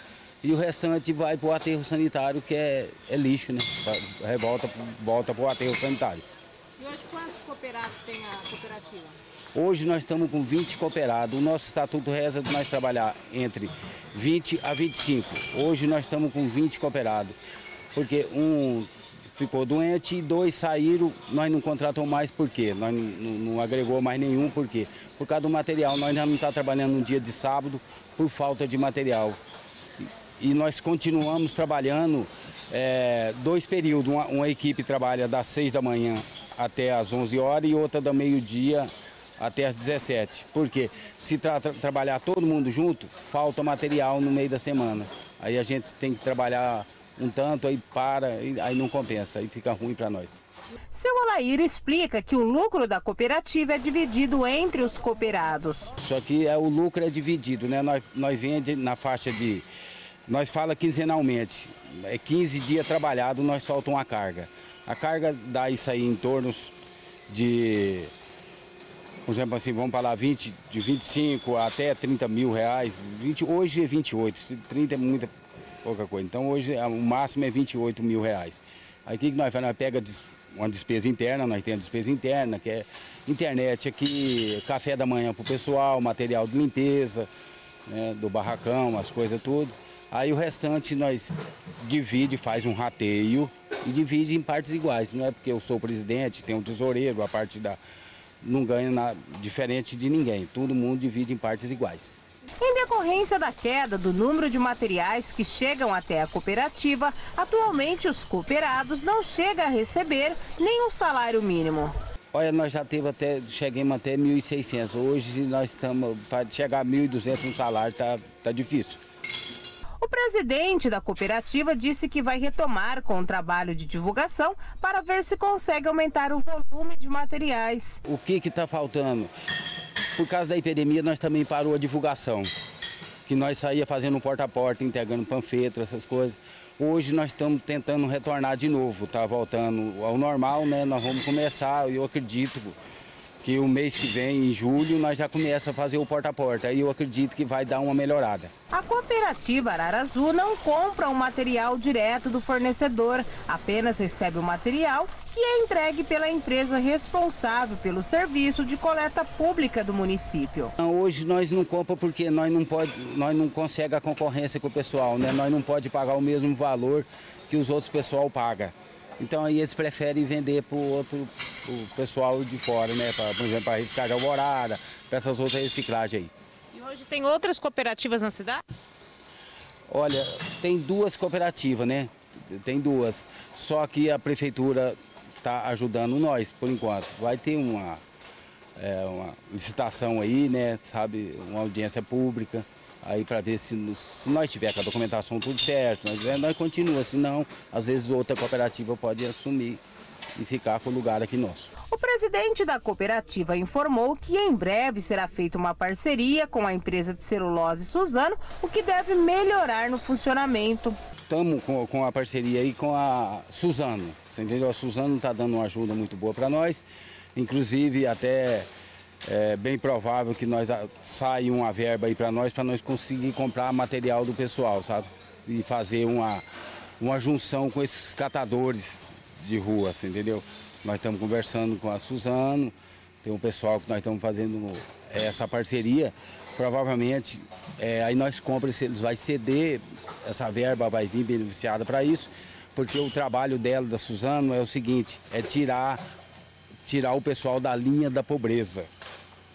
E o restante vai para o aterro sanitário, que é, é lixo, né? Revolta, volta para o aterro sanitário. E hoje quantos cooperados tem a cooperativa? Hoje nós estamos com 20 cooperados. O nosso estatuto reza de nós trabalhar entre 20 a 25. Hoje nós estamos com 20 cooperados. Porque um ficou doente e dois saíram, nós não contratamos mais por quê? Nós não, não, não agregou mais nenhum por quê? Por causa do material, nós não estamos tá trabalhando no dia de sábado por falta de material. E nós continuamos trabalhando é, dois períodos, uma, uma, equipe trabalha das 6 da manhã até as 11 horas e outra da meio-dia até as 17. Por quê? Se tra tra trabalhar todo mundo junto, falta material no meio da semana. Aí a gente tem que trabalhar um tanto, aí para, aí não compensa, aí fica ruim para nós. Seu Alair explica que o lucro da cooperativa é dividido entre os cooperados. Só que é, o lucro é dividido, né? Nós, nós vende na faixa de. Nós fala quinzenalmente, é 15 dias trabalhado, nós soltamos a carga. A carga dá isso aí em torno de por exemplo assim, vamos falar 20, de 25 até 30 mil reais. 20, hoje é 28, 30 é muita, pouca coisa. Então hoje é, o máximo é 28 mil reais. Aí o que, nós fazemos? Nós pega uma despesa interna, nós temos despesa interna, que é internet aqui, café da manhã para o pessoal, material de limpeza, né, do barracão, as coisas tudo. Aí o restante nós divide, faz um rateio e divide em partes iguais. Não é porque eu sou o presidente, tem um tesoureiro, a parte da. Não ganha na, diferente de ninguém. Todo mundo divide em partes iguais. Em decorrência da queda do número de materiais que chegam até a cooperativa, atualmente os cooperados não chegam a receber nenhum salário mínimo. Olha, nós já teve até, chegamos até 1.600. Hoje nós estamos, para chegar a 1.200 um salário está tá difícil. O presidente da cooperativa disse que vai retomar com o trabalho de divulgação para ver se consegue aumentar o volume de materiais. O que está faltando? Por causa da epidemia, nós também parou a divulgação que nós saía fazendo porta a porta, entregando panfletos, essas coisas. Hoje nós estamos tentando retornar de novo, tá voltando ao normal, né? Nós vamos começar, eu acredito, que o mês que vem, em julho, nós já começa a fazer o porta a porta. E eu acredito que vai dar uma melhorada. A cooperativa Ararazu não compra o um material direto do fornecedor, apenas recebe o material que é entregue pela empresa responsável pelo serviço de coleta pública do município. Ah, hoje nós não compra porque nós não pode, nós não consegue a concorrência com o pessoal, né? Nós não pode pagar o mesmo valor que os outros pessoal paga. Então aí eles preferem vender para o outro pro pessoal de fora, né? Pra, por exemplo, para riscar de alvorada, para essas outras reciclagens aí. E hoje tem outras cooperativas na cidade? Olha, tem duas cooperativas, né? Tem duas. Só que a prefeitura está ajudando nós, por enquanto. Vai ter uma, é, uma licitação aí, né? Sabe, uma audiência pública aí para ver se, se, nós tiver com a documentação tudo certo, nós, nós continuamos, senão às vezes outra cooperativa pode assumir e ficar com o lugar aqui nosso. O presidente da cooperativa informou que em breve será feita uma parceria com a empresa de celulose Suzano, o que deve melhorar no funcionamento. Estamos com, com a parceria aí com a Suzano, você entendeu? A Suzano está dando uma ajuda muito boa para nós, inclusive até é bem provável que nós saia uma verba aí para nós, para nós conseguir comprar material do pessoal, sabe? E fazer uma, uma junção com esses catadores de rua, assim, entendeu? Nós estamos conversando com a Suzano, tem um pessoal que nós estamos fazendo é, essa parceria. Provavelmente é, aí nós compramos, eles vai ceder, essa verba vai vir beneficiada para isso, porque o trabalho dela, da Suzano, é o seguinte, é tirar, tirar o pessoal da linha da pobreza.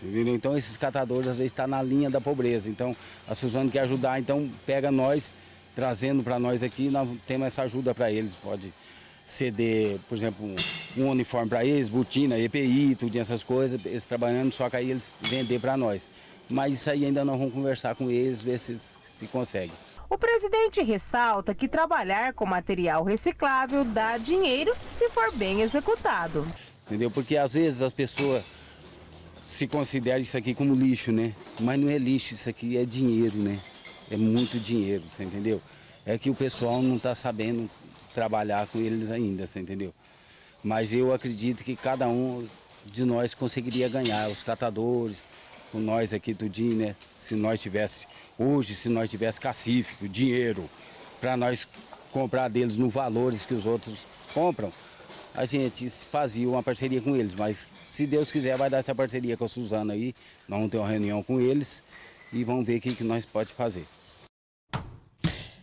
Entendeu? Então esses catadores às vezes estão tá na linha da pobreza. Então a Suzano quer ajudar, então pega nós, trazendo para nós aqui, nós temos essa ajuda para eles. Pode ceder, por exemplo, um, um uniforme para eles, botina, EPI, tudo essas coisas, eles trabalhando, só que aí eles vender para nós. Mas isso aí ainda nós vamos conversar com eles, ver se se consegue. O presidente ressalta que trabalhar com material reciclável dá dinheiro se for bem executado. Entendeu? Porque às vezes as pessoas se considera isso aqui como lixo, né? Mas não é lixo, isso aqui é dinheiro, né? É muito dinheiro, você entendeu? É que o pessoal não está sabendo trabalhar com eles ainda, você entendeu? Mas eu acredito que cada um de nós conseguiria ganhar, os catadores, com nós aqui tudinho, né? Se nós tivesse, hoje, se nós tivesse cacífico, dinheiro, para nós comprar deles no valores que os outros compram, a gente fazia uma parceria com eles, mas se Deus quiser vai dar essa parceria com a Suzana aí, nós vamos ter uma reunião com eles e vamos ver o que, que nós pode fazer.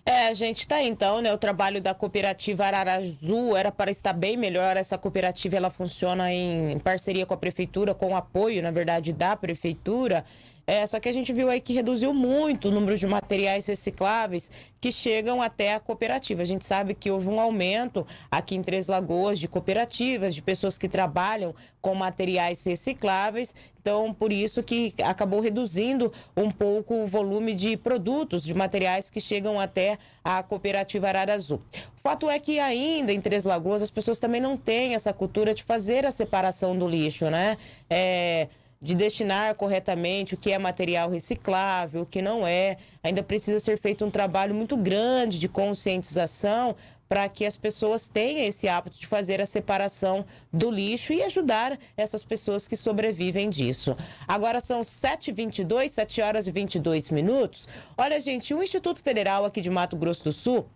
É, a gente tá aí, então, né? O trabalho da cooperativa Ararazu era para estar bem melhor. Essa cooperativa ela funciona em parceria com a prefeitura, com o apoio, na verdade, da prefeitura. É, só que a gente viu aí que reduziu muito o número de materiais recicláveis que chegam até a cooperativa. A gente sabe que houve um aumento aqui em Três Lagoas de cooperativas, de pessoas que trabalham com materiais recicláveis. Então, por isso que acabou reduzindo um pouco o volume de produtos, de materiais que chegam até a cooperativa Arara Azul. O fato é que ainda em Três Lagoas as pessoas também não têm essa cultura de fazer a separação do lixo, né? É, de destinar corretamente o que é material reciclável, o que não é. Ainda precisa ser feito um trabalho muito grande de conscientização para que as pessoas tenham esse hábito de fazer a separação do lixo e ajudar essas pessoas que sobrevivem disso. Agora são 7h22, 7 horas e 22 minutos. Olha, gente, o Instituto Federal aqui de Mato Grosso do Sul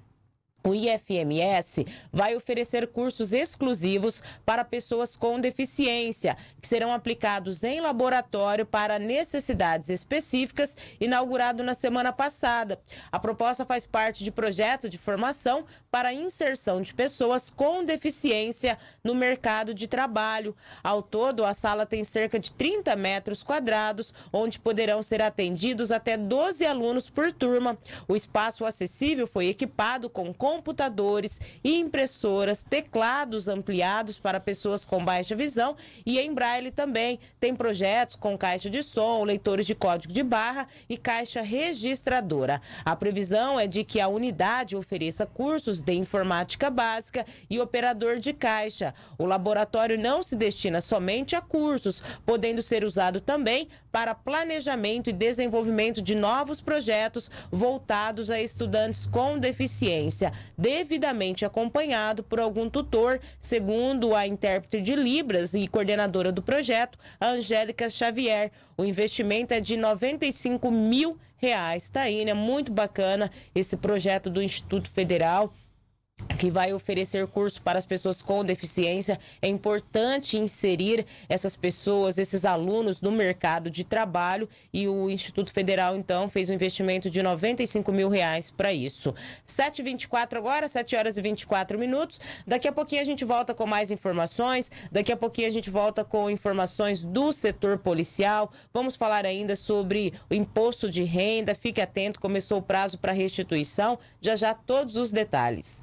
o IFMS vai oferecer cursos exclusivos para pessoas com deficiência, que serão aplicados em laboratório para necessidades específicas, inaugurado na semana passada. A proposta faz parte de projeto de formação para inserção de pessoas com deficiência no mercado de trabalho. Ao todo, a sala tem cerca de 30 metros quadrados, onde poderão ser atendidos até 12 alunos por turma. O espaço acessível foi equipado com computadores, impressoras, teclados ampliados para pessoas com baixa visão e em braille também. Tem projetos com caixa de som, leitores de código de barra e caixa registradora. A previsão é de que a unidade ofereça cursos de informática básica e operador de caixa. O laboratório não se destina somente a cursos, podendo ser usado também para planejamento e desenvolvimento de novos projetos voltados a estudantes com deficiência devidamente acompanhado por algum tutor, segundo a intérprete de Libras e coordenadora do projeto, Angélica Xavier. O investimento é de 95 mil reais. Tá aí, né? Muito bacana esse projeto do Instituto Federal que vai oferecer curso para as pessoas com deficiência. É importante inserir essas pessoas, esses alunos no mercado de trabalho e o Instituto Federal, então, fez um investimento de 95 mil reais para isso. 7h24 agora, 7 horas e 24 minutos. Daqui a pouquinho a gente volta com mais informações, daqui a pouquinho a gente volta com informações do setor policial. Vamos falar ainda sobre o imposto de renda, fique atento, começou o prazo para restituição. Já já todos os detalhes.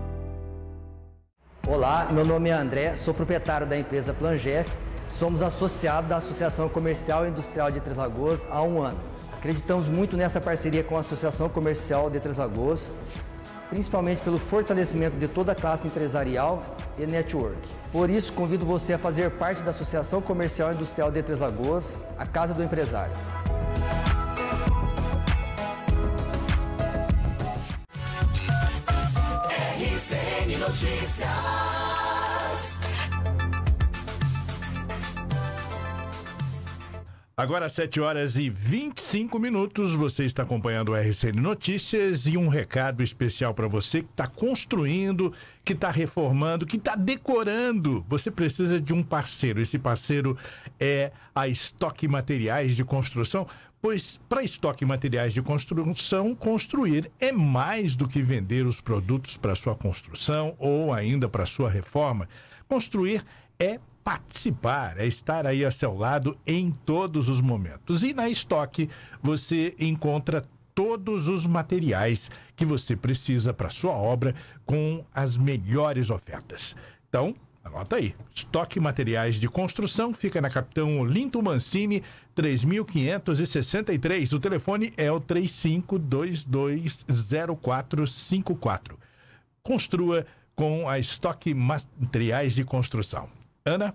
Olá, meu nome é André, sou proprietário da empresa Planjef. Somos associados da Associação Comercial e Industrial de Três Lagoas há um ano. Acreditamos muito nessa parceria com a Associação Comercial de Três Lagoas, principalmente pelo fortalecimento de toda a classe empresarial e network. Por isso, convido você a fazer parte da Associação Comercial e Industrial de Três Lagoas, a Casa do Empresário. Notícias. Agora, às 7 horas e 25 minutos, você está acompanhando o RCN Notícias e um recado especial para você que está construindo, que está reformando, que está decorando. Você precisa de um parceiro. Esse parceiro é a Estoque Materiais de Construção pois para estoque e materiais de construção, construir é mais do que vender os produtos para sua construção ou ainda para sua reforma. Construir é participar, é estar aí a seu lado em todos os momentos. E na Estoque você encontra todos os materiais que você precisa para sua obra com as melhores ofertas. Então, Anota aí. Estoque Materiais de Construção fica na Capitão Olinto Mancini, 3563. O telefone é o 35220454. Construa com a Estoque Materiais de Construção. Ana?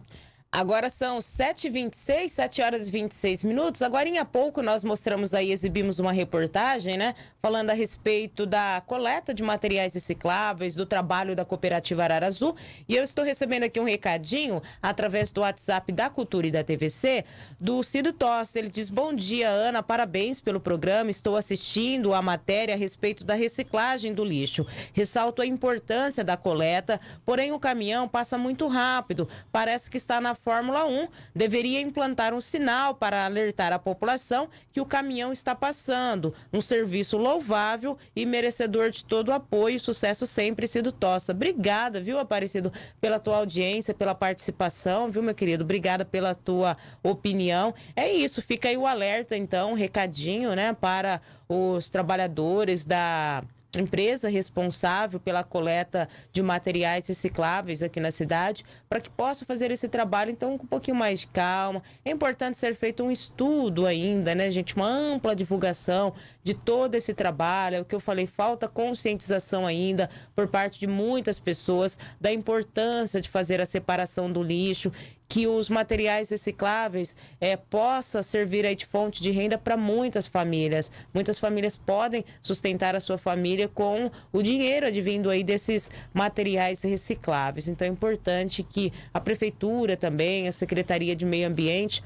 Agora são 7h26, 7 horas e 26 minutos. Agora em pouco nós mostramos aí, exibimos uma reportagem, né? Falando a respeito da coleta de materiais recicláveis, do trabalho da cooperativa Arara Azul. E eu estou recebendo aqui um recadinho através do WhatsApp da Cultura e da TVC, do Cido Tosta. Ele diz: Bom dia, Ana, parabéns pelo programa. Estou assistindo a matéria a respeito da reciclagem do lixo. Ressalto a importância da coleta, porém o caminhão passa muito rápido. Parece que está na Fórmula 1 deveria implantar um sinal para alertar a população que o caminhão está passando. Um serviço louvável e merecedor de todo o apoio. Sucesso sempre, sido Tossa. Obrigada, viu, Aparecido, pela tua audiência, pela participação, viu, meu querido? Obrigada pela tua opinião. É isso, fica aí o alerta, então, um recadinho, né, para os trabalhadores da empresa responsável pela coleta de materiais recicláveis aqui na cidade, para que possa fazer esse trabalho, então, com um pouquinho mais de calma. É importante ser feito um estudo ainda, né, gente? Uma ampla divulgação de todo esse trabalho. É o que eu falei, falta conscientização ainda por parte de muitas pessoas da importância de fazer a separação do lixo, que os materiais recicláveis é, possa servir aí de fonte de renda para muitas famílias. Muitas famílias podem sustentar a sua família com o dinheiro advindo aí desses materiais recicláveis. Então é importante que a prefeitura também, a Secretaria de Meio Ambiente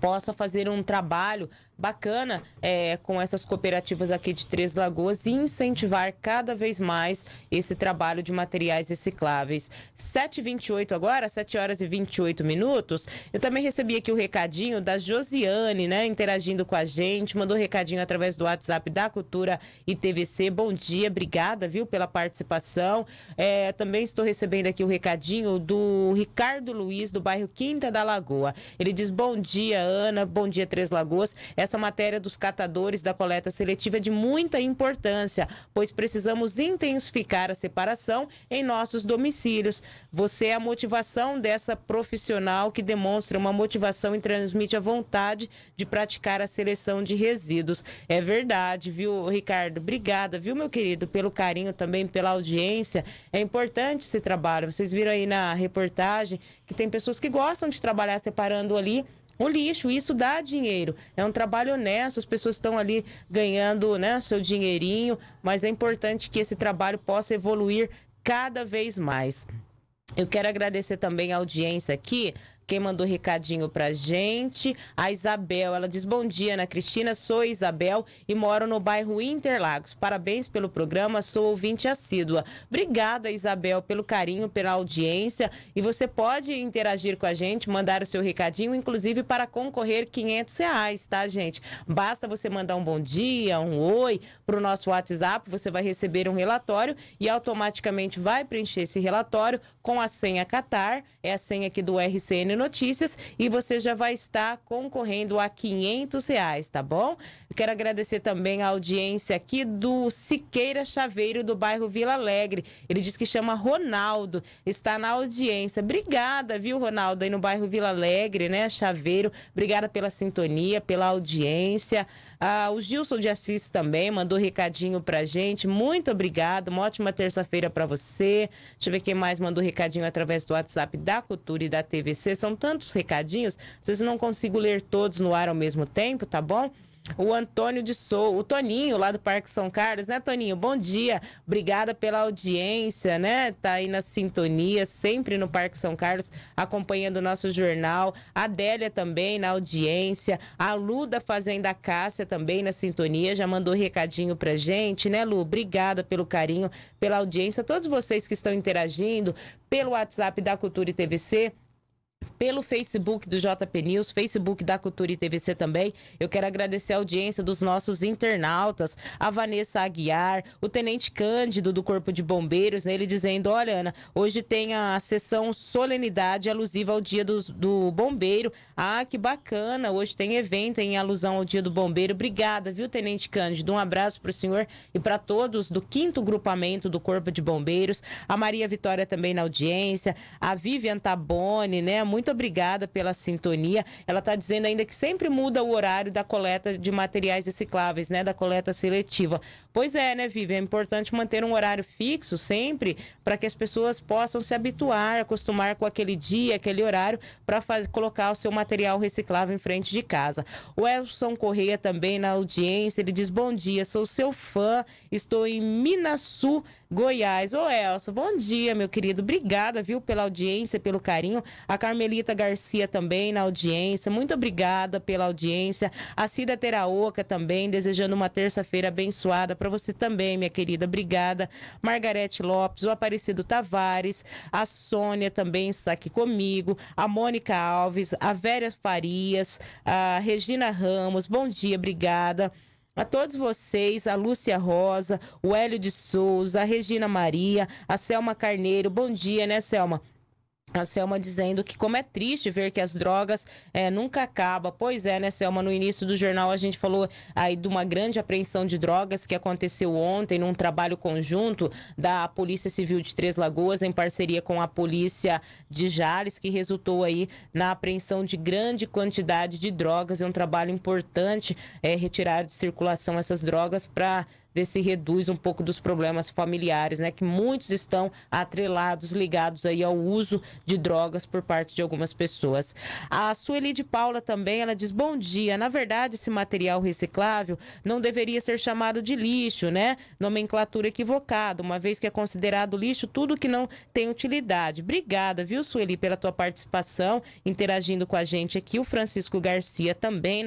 possa fazer um trabalho bacana é, com essas cooperativas aqui de Três Lagoas e incentivar cada vez mais esse trabalho de materiais recicláveis. 7h28 agora, 7 horas e 28 minutos. Eu também recebi aqui o recadinho da Josiane, né, interagindo com a gente, mandou recadinho através do WhatsApp da Cultura e TVC. Bom dia, obrigada, viu, pela participação. É, também estou recebendo aqui o recadinho do Ricardo Luiz, do bairro Quinta da Lagoa. Ele diz: Bom dia, Ana, bom dia, Três Lagoas. Essa essa matéria dos catadores da coleta seletiva é de muita importância, pois precisamos intensificar a separação em nossos domicílios. Você é a motivação dessa profissional que demonstra uma motivação e transmite a vontade de praticar a seleção de resíduos. É verdade, viu, Ricardo? Obrigada, viu, meu querido, pelo carinho também, pela audiência. É importante esse trabalho. Vocês viram aí na reportagem que tem pessoas que gostam de trabalhar separando ali um lixo. Isso dá dinheiro. É um trabalho honesto, as pessoas estão ali ganhando né, seu dinheirinho, mas é importante que esse trabalho possa evoluir cada vez mais. Eu quero agradecer também a audiência aqui quem mandou recadinho pra gente. A Isabel, ela diz: Bom dia, Ana Cristina, sou Isabel e moro no bairro Interlagos. Parabéns pelo programa, sou ouvinte assídua. Obrigada, Isabel, pelo carinho, pela audiência. E você pode interagir com a gente, mandar o seu recadinho, inclusive para concorrer 500 reais, tá, gente? Basta você mandar um bom dia, um oi para o nosso WhatsApp, você vai receber um relatório e automaticamente vai preencher esse relatório com a senha Qatar, é a senha aqui do RCN Notícias e você já vai estar concorrendo a 500 reais, tá bom? Quero agradecer também a audiência aqui do Siqueira Chaveiro, do bairro Vila Alegre. Ele diz que chama Ronaldo, está na audiência. Obrigada, viu, Ronaldo, aí no bairro Vila Alegre, né, Chaveiro? Obrigada pela sintonia, pela audiência. Ah, o Gilson de Assis também mandou recadinho pra gente. Muito obrigado, uma ótima terça-feira para você. Deixa eu ver quem mais mandou recadinho através do WhatsApp da Cultura e da TVC. São tantos recadinhos, vocês não consigo ler todos no ar ao mesmo tempo, tá bom? O Antônio de Sou, o Toninho lá do Parque São Carlos, né, Toninho? Bom dia. Obrigada pela audiência, né? Tá aí na sintonia, sempre no Parque São Carlos, acompanhando o nosso jornal. A Adélia também na audiência. A Lu da Fazenda Cássia também na sintonia, já mandou recadinho pra gente, né, Lu? Obrigada pelo carinho, pela audiência. Todos vocês que estão interagindo pelo WhatsApp da Cultura e TVC pelo Facebook do JP News, Facebook da Cultura e TVC também. Eu quero agradecer a audiência dos nossos internautas, a Vanessa Aguiar, o Tenente Cândido do Corpo de Bombeiros, né? ele dizendo: Olha, Ana, hoje tem a sessão solenidade alusiva ao Dia do, do Bombeiro. Ah, que bacana! Hoje tem evento em alusão ao Dia do Bombeiro. Obrigada, viu, Tenente Cândido? Um abraço para o senhor e para todos do quinto grupamento do Corpo de Bombeiros. A Maria Vitória também na audiência, a Vivian Taboni, né? Muito muito obrigada pela sintonia. Ela está dizendo ainda que sempre muda o horário da coleta de materiais recicláveis, né? Da coleta seletiva. Pois é, né, Vivi? É importante manter um horário fixo sempre para que as pessoas possam se habituar, acostumar com aquele dia, aquele horário, para colocar o seu material reciclável em frente de casa. O Elson Correia também na audiência, ele diz: Bom dia, sou seu fã, estou em Minasu, Goiás. Ô, Elson, bom dia, meu querido. Obrigada, viu, pela audiência, pelo carinho. A Carmelita Garcia também na audiência. Muito obrigada pela audiência. A Cida Teraoca também, desejando uma terça-feira abençoada para para você também, minha querida. Obrigada. Margarete Lopes, o Aparecido Tavares, a Sônia também está aqui comigo, a Mônica Alves, a Vera Farias, a Regina Ramos. Bom dia, obrigada. A todos vocês, a Lúcia Rosa, o Hélio de Souza, a Regina Maria, a Selma Carneiro. Bom dia, né, Selma? a Selma dizendo que como é triste ver que as drogas é, nunca acabam. Pois é, né, Selma? No início do jornal a gente falou aí de uma grande apreensão de drogas que aconteceu ontem num trabalho conjunto da Polícia Civil de Três Lagoas em parceria com a Polícia de Jales, que resultou aí na apreensão de grande quantidade de drogas. É um trabalho importante é, retirar de circulação essas drogas para ver se reduz um pouco dos problemas familiares, né? Que muitos estão atrelados, ligados aí ao uso de drogas por parte de algumas pessoas. A Sueli de Paula também, ela diz: Bom dia. Na verdade, esse material reciclável não deveria ser chamado de lixo, né? Nomenclatura equivocada, uma vez que é considerado lixo tudo que não tem utilidade. Obrigada, viu, Sueli, pela tua participação, interagindo com a gente aqui. O Francisco Garcia também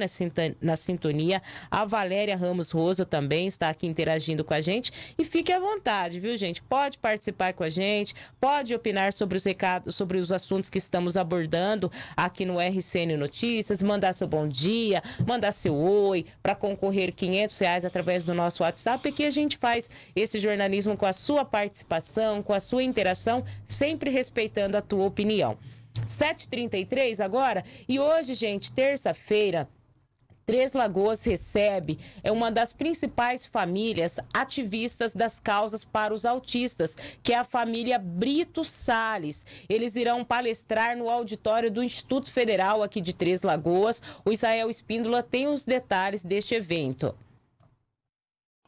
na sintonia. A Valéria Ramos Rosa também está aqui interagindo com a gente. E fique à vontade, viu, gente? Pode participar com a gente, pode opinar sobre os recados, sobre os assuntos que estamos abordando aqui no RCN Notícias, mandar seu bom dia, mandar seu oi, para concorrer 500 reais através do nosso WhatsApp, que a gente faz esse jornalismo com a sua participação, com a sua interação, sempre respeitando a tua opinião. 7h33 agora, e hoje, gente, terça-feira, Três Lagoas recebe é uma das principais famílias ativistas das causas para os autistas, que é a família Brito Sales. Eles irão palestrar no auditório do Instituto Federal aqui de Três Lagoas. O Israel Espíndola tem os detalhes deste evento.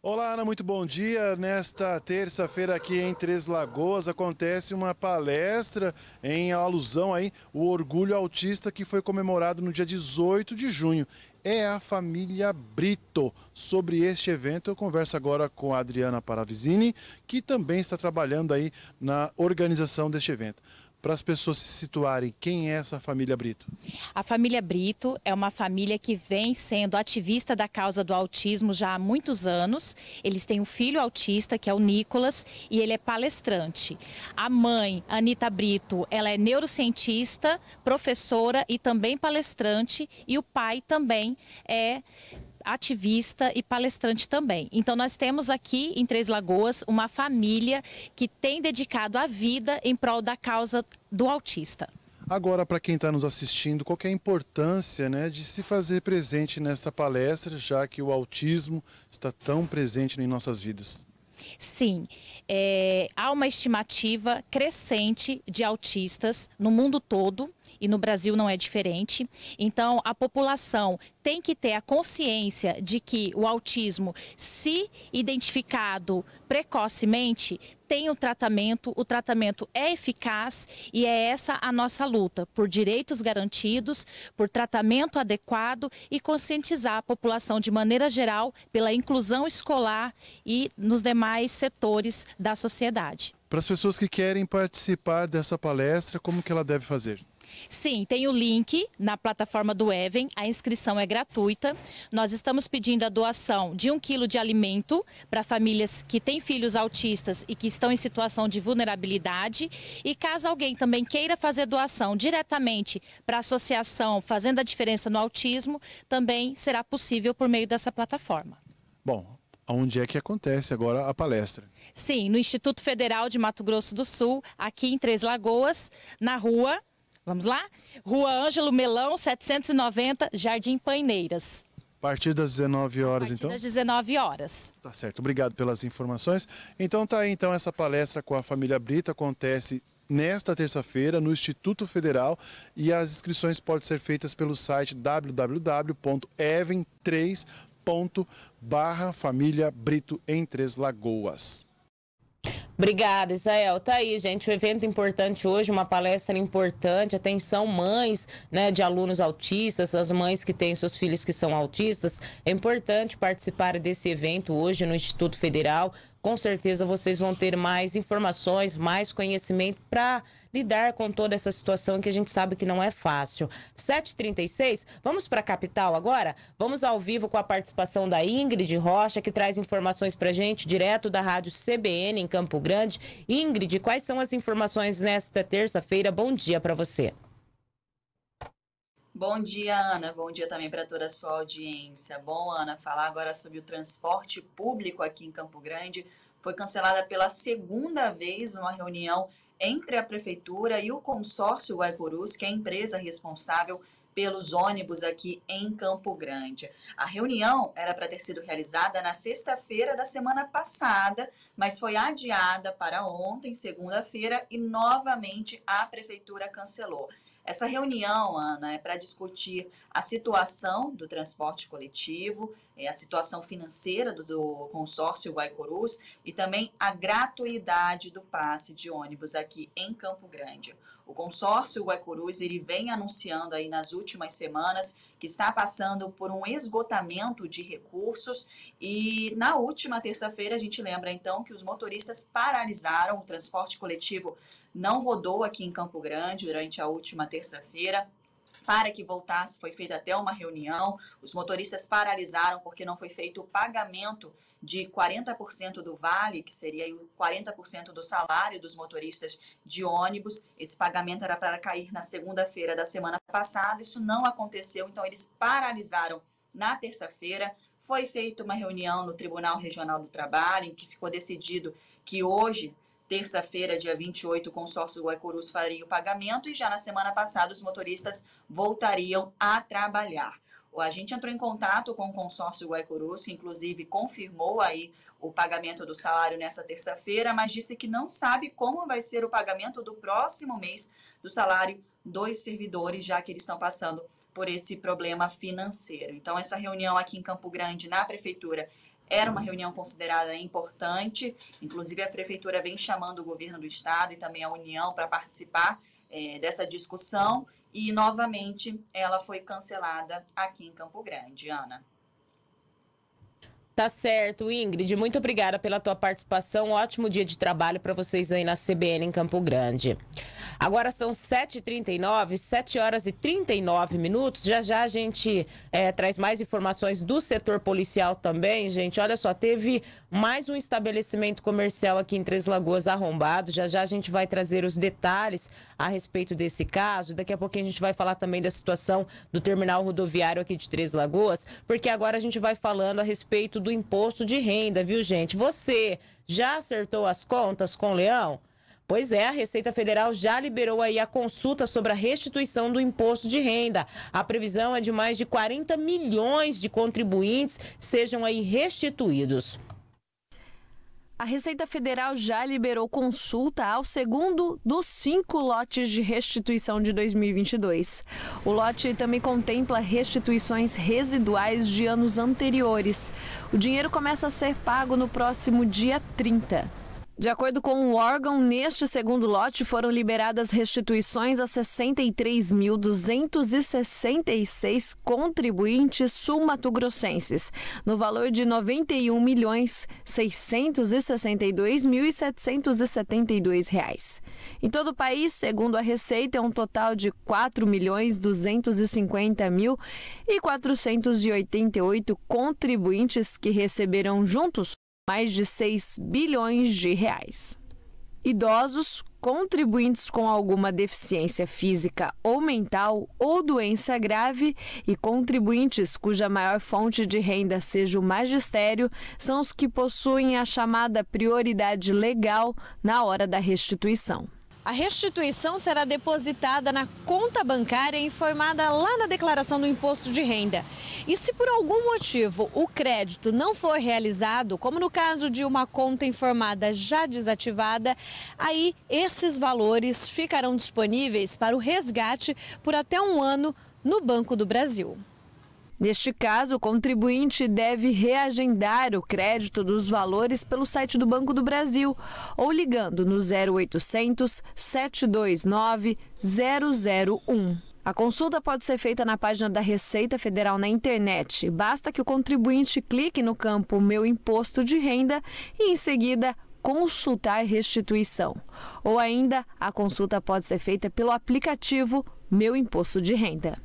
Olá, Ana, muito bom dia. Nesta terça-feira aqui em Três Lagoas acontece uma palestra em alusão aí o orgulho autista que foi comemorado no dia 18 de junho é a família Brito. Sobre este evento, eu converso agora com a Adriana Paravizini, que também está trabalhando aí na organização deste evento para as pessoas se situarem, quem é essa família Brito? A família Brito é uma família que vem sendo ativista da causa do autismo já há muitos anos. Eles têm um filho autista, que é o Nicolas, e ele é palestrante. A mãe, Anita Brito, ela é neurocientista, professora e também palestrante, e o pai também é ativista e palestrante também. Então, nós temos aqui em Três Lagoas uma família que tem dedicado a vida em prol da causa do autista. Agora, para quem está nos assistindo, qual é a importância né, de se fazer presente nesta palestra, já que o autismo está tão presente em nossas vidas? Sim, é, há uma estimativa crescente de autistas no mundo todo e no Brasil não é diferente. Então, a população tem que ter a consciência de que o autismo, se identificado precocemente, tem o tratamento, o tratamento é eficaz e é essa a nossa luta, por direitos garantidos, por tratamento adequado e conscientizar a população de maneira geral pela inclusão escolar e nos demais setores da sociedade. Para as pessoas que querem participar dessa palestra, como que ela deve fazer? Sim, tem o link na plataforma do Even, a inscrição é gratuita. Nós estamos pedindo a doação de um quilo de alimento para famílias que têm filhos autistas e que estão em situação de vulnerabilidade. E caso alguém também queira fazer doação diretamente para a associação Fazendo a Diferença no Autismo, também será possível por meio dessa plataforma. Bom, onde é que acontece agora a palestra? Sim, no Instituto Federal de Mato Grosso do Sul, aqui em Três Lagoas, na rua Vamos lá? Rua Ângelo Melão, 790, Jardim Paineiras. A partir das 19 horas, então? A partir então? das 19 horas. Tá certo, obrigado pelas informações. Então tá aí, então, essa palestra com a família Brito acontece nesta terça-feira no Instituto Federal e as inscrições podem ser feitas pelo site www.even3.com.br barra família Brito em Três Lagoas. Obrigada, Israel. Tá aí, gente. Um evento importante hoje, uma palestra importante. Atenção, mães né, de alunos autistas, as mães que têm seus filhos que são autistas. É importante participar desse evento hoje no Instituto Federal com certeza vocês vão ter mais informações, mais conhecimento para lidar com toda essa situação que a gente sabe que não é fácil. 7h36, vamos para a capital agora? Vamos ao vivo com a participação da Ingrid Rocha, que traz informações para gente direto da rádio CBN em Campo Grande. Ingrid, quais são as informações nesta terça-feira? Bom dia para você. Bom dia, Ana. Bom dia também para toda a sua audiência. Bom, Ana, falar agora sobre o transporte público aqui em Campo Grande. Foi cancelada pela segunda vez uma reunião entre a Prefeitura e o consórcio Guaicurus, que é a empresa responsável pelos ônibus aqui em Campo Grande. A reunião era para ter sido realizada na sexta-feira da semana passada, mas foi adiada para ontem, segunda-feira, e novamente a prefeitura cancelou. Essa reunião, Ana, é para discutir a situação do transporte coletivo, é, a situação financeira do, do consórcio Guaicurus e também a gratuidade do passe de ônibus aqui em Campo Grande. O consórcio Guaicurus ele vem anunciando aí nas últimas semanas que está passando por um esgotamento de recursos e na última terça-feira a gente lembra então que os motoristas paralisaram o transporte coletivo não rodou aqui em Campo Grande durante a última terça-feira para que voltasse, foi feita até uma reunião. Os motoristas paralisaram porque não foi feito o pagamento de 40% do vale, que seria o 40% do salário dos motoristas de ônibus. Esse pagamento era para cair na segunda-feira da semana passada, isso não aconteceu, então eles paralisaram na terça-feira. Foi feita uma reunião no Tribunal Regional do Trabalho, em que ficou decidido que hoje Terça-feira, dia 28, o consórcio Guaicurus faria o pagamento e já na semana passada os motoristas voltariam a trabalhar. A gente entrou em contato com o consórcio Guaicurus, que inclusive confirmou aí o pagamento do salário nessa terça-feira, mas disse que não sabe como vai ser o pagamento do próximo mês do salário dos servidores, já que eles estão passando por esse problema financeiro. Então, essa reunião aqui em Campo Grande, na prefeitura, era uma reunião considerada importante, inclusive a prefeitura vem chamando o governo do estado e também a União para participar é, dessa discussão e novamente ela foi cancelada aqui em Campo Grande, Ana. Tá certo, Ingrid. Muito obrigada pela tua participação. Um ótimo dia de trabalho para vocês aí na CBN em Campo Grande. Agora são 7h39, 7 horas e 39 minutos. Já já a gente é, traz mais informações do setor policial também, gente. Olha só, teve mais um estabelecimento comercial aqui em Três Lagoas arrombado. Já já a gente vai trazer os detalhes a respeito desse caso. Daqui a pouquinho a gente vai falar também da situação do terminal rodoviário aqui de Três Lagoas, porque agora a gente vai falando a respeito do imposto de renda, viu, gente? Você já acertou as contas com o Leão? Pois é, a Receita Federal já liberou aí a consulta sobre a restituição do imposto de renda. A previsão é de mais de 40 milhões de contribuintes sejam aí restituídos a Receita Federal já liberou consulta ao segundo dos cinco lotes de restituição de 2022. O lote também contempla restituições residuais de anos anteriores. O dinheiro começa a ser pago no próximo dia 30. De acordo com o órgão, neste segundo lote foram liberadas restituições a 63.266 contribuintes sul-mato-grossenses, no valor de R$ reais. Em todo o país, segundo a Receita, é um total de R$ milhões contribuintes que receberão juntos mais de 6 bilhões de reais. Idosos, contribuintes com alguma deficiência física ou mental ou doença grave e contribuintes cuja maior fonte de renda seja o magistério são os que possuem a chamada prioridade legal na hora da restituição. A restituição será depositada na conta bancária informada lá na declaração do imposto de renda. E se por algum motivo o crédito não for realizado, como no caso de uma conta informada já desativada, aí esses valores ficarão disponíveis para o resgate por até um ano no Banco do Brasil. Neste caso, o contribuinte deve reagendar o crédito dos valores pelo site do Banco do Brasil ou ligando no 0800 729 001. A consulta pode ser feita na página da Receita Federal na internet. Basta que o contribuinte clique no campo Meu Imposto de Renda e, em seguida, consultar restituição. Ou ainda, a consulta pode ser feita pelo aplicativo Meu Imposto de Renda.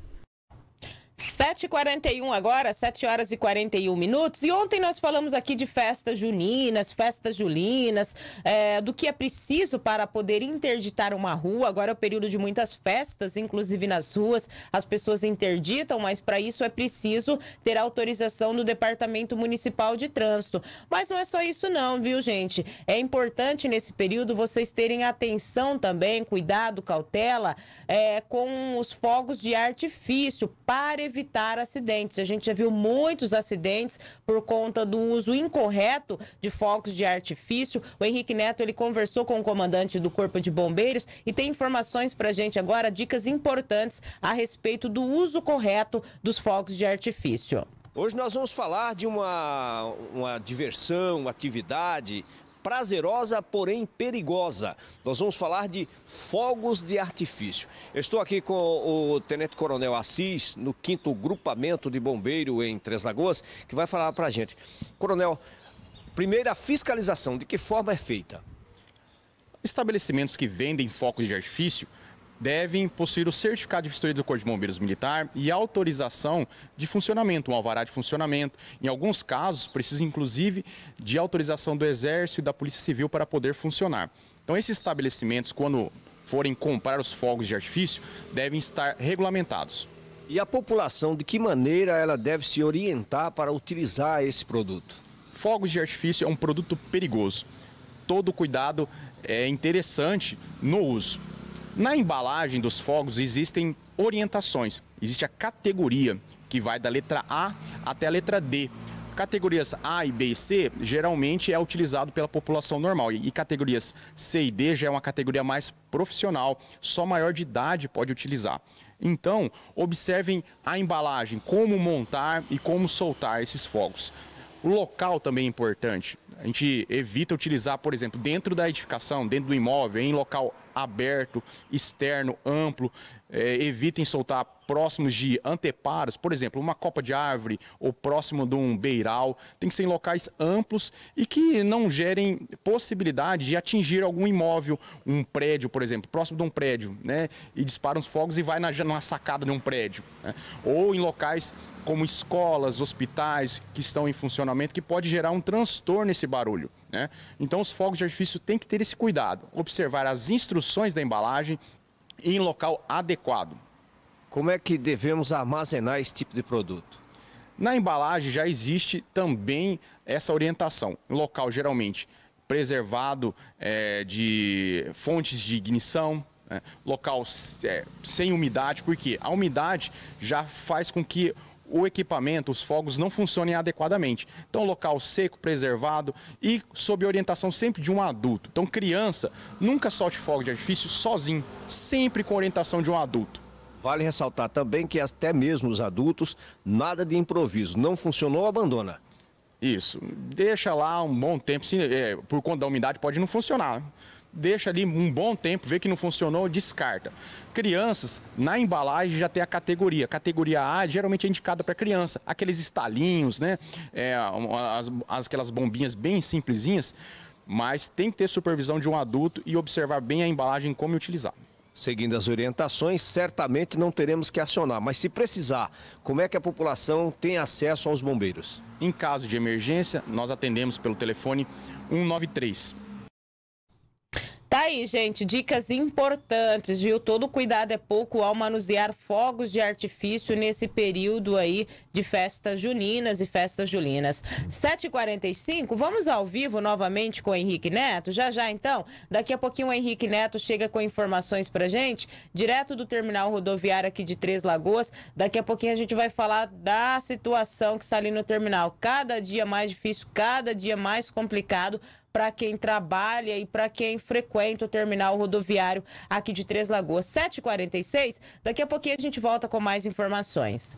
7h41 agora, 7 horas e 41 minutos. E ontem nós falamos aqui de festas juninas, festas julinas, é, do que é preciso para poder interditar uma rua. Agora é o período de muitas festas, inclusive nas ruas. As pessoas interditam, mas para isso é preciso ter autorização do Departamento Municipal de Trânsito. Mas não é só isso, não, viu, gente? É importante nesse período vocês terem atenção também, cuidado, cautela, é, com os fogos de artifício para evitar acidentes. A gente já viu muitos acidentes por conta do uso incorreto de fogos de artifício. O Henrique Neto ele conversou com o comandante do Corpo de Bombeiros e tem informações para a gente agora, dicas importantes a respeito do uso correto dos fogos de artifício. Hoje nós vamos falar de uma, uma diversão, uma atividade prazerosa, porém perigosa. Nós vamos falar de fogos de artifício. Eu estou aqui com o Tenente Coronel Assis, no 5 Grupamento de Bombeiro em Três Lagoas, que vai falar para a gente. Coronel, primeira fiscalização, de que forma é feita? Estabelecimentos que vendem focos de artifício devem possuir o certificado de vistoria do Corpo de Bombeiros Militar e autorização de funcionamento, um alvará de funcionamento. Em alguns casos, precisa inclusive de autorização do Exército e da Polícia Civil para poder funcionar. Então, esses estabelecimentos, quando forem comprar os fogos de artifício, devem estar regulamentados. E a população, de que maneira ela deve se orientar para utilizar esse produto? Fogos de artifício é um produto perigoso. Todo cuidado é interessante no uso. Na embalagem dos fogos existem orientações, existe a categoria que vai da letra A até a letra D. Categorias A e B e C geralmente é utilizado pela população normal e categorias C e D já é uma categoria mais profissional, só maior de idade pode utilizar. Então, observem a embalagem, como montar e como soltar esses fogos. O local também é importante. A gente evita utilizar, por exemplo, dentro da edificação, dentro do imóvel, em local aberto, externo, amplo. É, evitem soltar próximos de anteparos, por exemplo, uma copa de árvore ou próximo de um beiral, tem que ser em locais amplos e que não gerem possibilidade de atingir algum imóvel, um prédio, por exemplo, próximo de um prédio, né? E dispara os fogos e vai na, numa sacada de um prédio. Né? Ou em locais como escolas, hospitais que estão em funcionamento, que pode gerar um transtorno esse barulho. Né? Então, os fogos de artifício têm que ter esse cuidado, observar as instruções da embalagem em local adequado. Como é que devemos armazenar esse tipo de produto? Na embalagem já existe também essa orientação. Local geralmente preservado é, de fontes de ignição, né? local é, sem umidade, porque a umidade já faz com que o equipamento, os fogos não funcionem adequadamente. Então, local seco, preservado e sob orientação sempre de um adulto. Então, criança, nunca solte fogo de artifício sozinho, sempre com orientação de um adulto. Vale ressaltar também que até mesmo os adultos, nada de improviso, não funcionou, abandona. Isso, deixa lá um bom tempo, se, é, por conta da umidade pode não funcionar. Deixa ali um bom tempo, vê que não funcionou, descarta. Crianças, na embalagem já tem a categoria. Categoria A geralmente é indicada para criança. Aqueles estalinhos, né? É, as, aquelas bombinhas bem simplesinhas. Mas tem que ter supervisão de um adulto e observar bem a embalagem como utilizar seguindo as orientações, certamente não teremos que acionar. Mas se precisar, como é que a população tem acesso aos bombeiros? Em caso de emergência, nós atendemos pelo telefone 193. Tá aí, gente, dicas importantes, viu? Todo cuidado é pouco ao manusear fogos de artifício nesse período aí de festas juninas e festas julinas. 7h45, vamos ao vivo novamente com o Henrique Neto? Já, já, então. Daqui a pouquinho o Henrique Neto chega com informações pra gente, direto do terminal rodoviário aqui de Três Lagoas. Daqui a pouquinho a gente vai falar da situação que está ali no terminal. Cada dia mais difícil, cada dia mais complicado para quem trabalha e para quem frequenta o terminal rodoviário aqui de Três Lagoas. 7h46, daqui a pouquinho a gente volta com mais informações.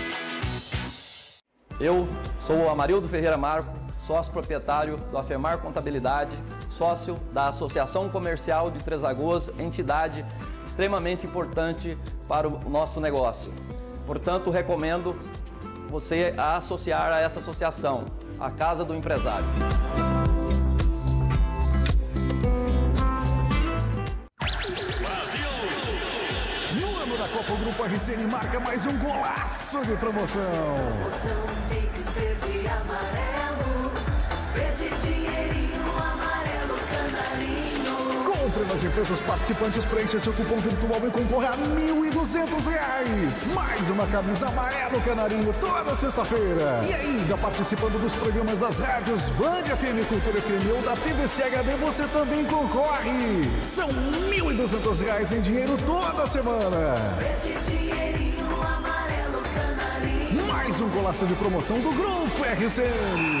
Eu sou o Amarildo Ferreira Marco, sócio proprietário do Afemar Contabilidade, sócio da Associação Comercial de Três Lagoas, entidade extremamente importante para o nosso negócio. Portanto, recomendo você associar a essa associação, a Casa do Empresário. O Grupo RCN marca mais um golaço de promoção. promoção tem que ser de amarelo. Entre nas empresas participantes, preencha seu cupom virtual e concorra a mil e duzentos reais. Mais uma camisa amarelo canarinho toda sexta-feira. E ainda participando dos programas das rádios Band FM, Cultura FM ou da TVCHD, você também concorre. São mil e duzentos reais em dinheiro toda semana. Mais um golaço de promoção do Grupo RCN.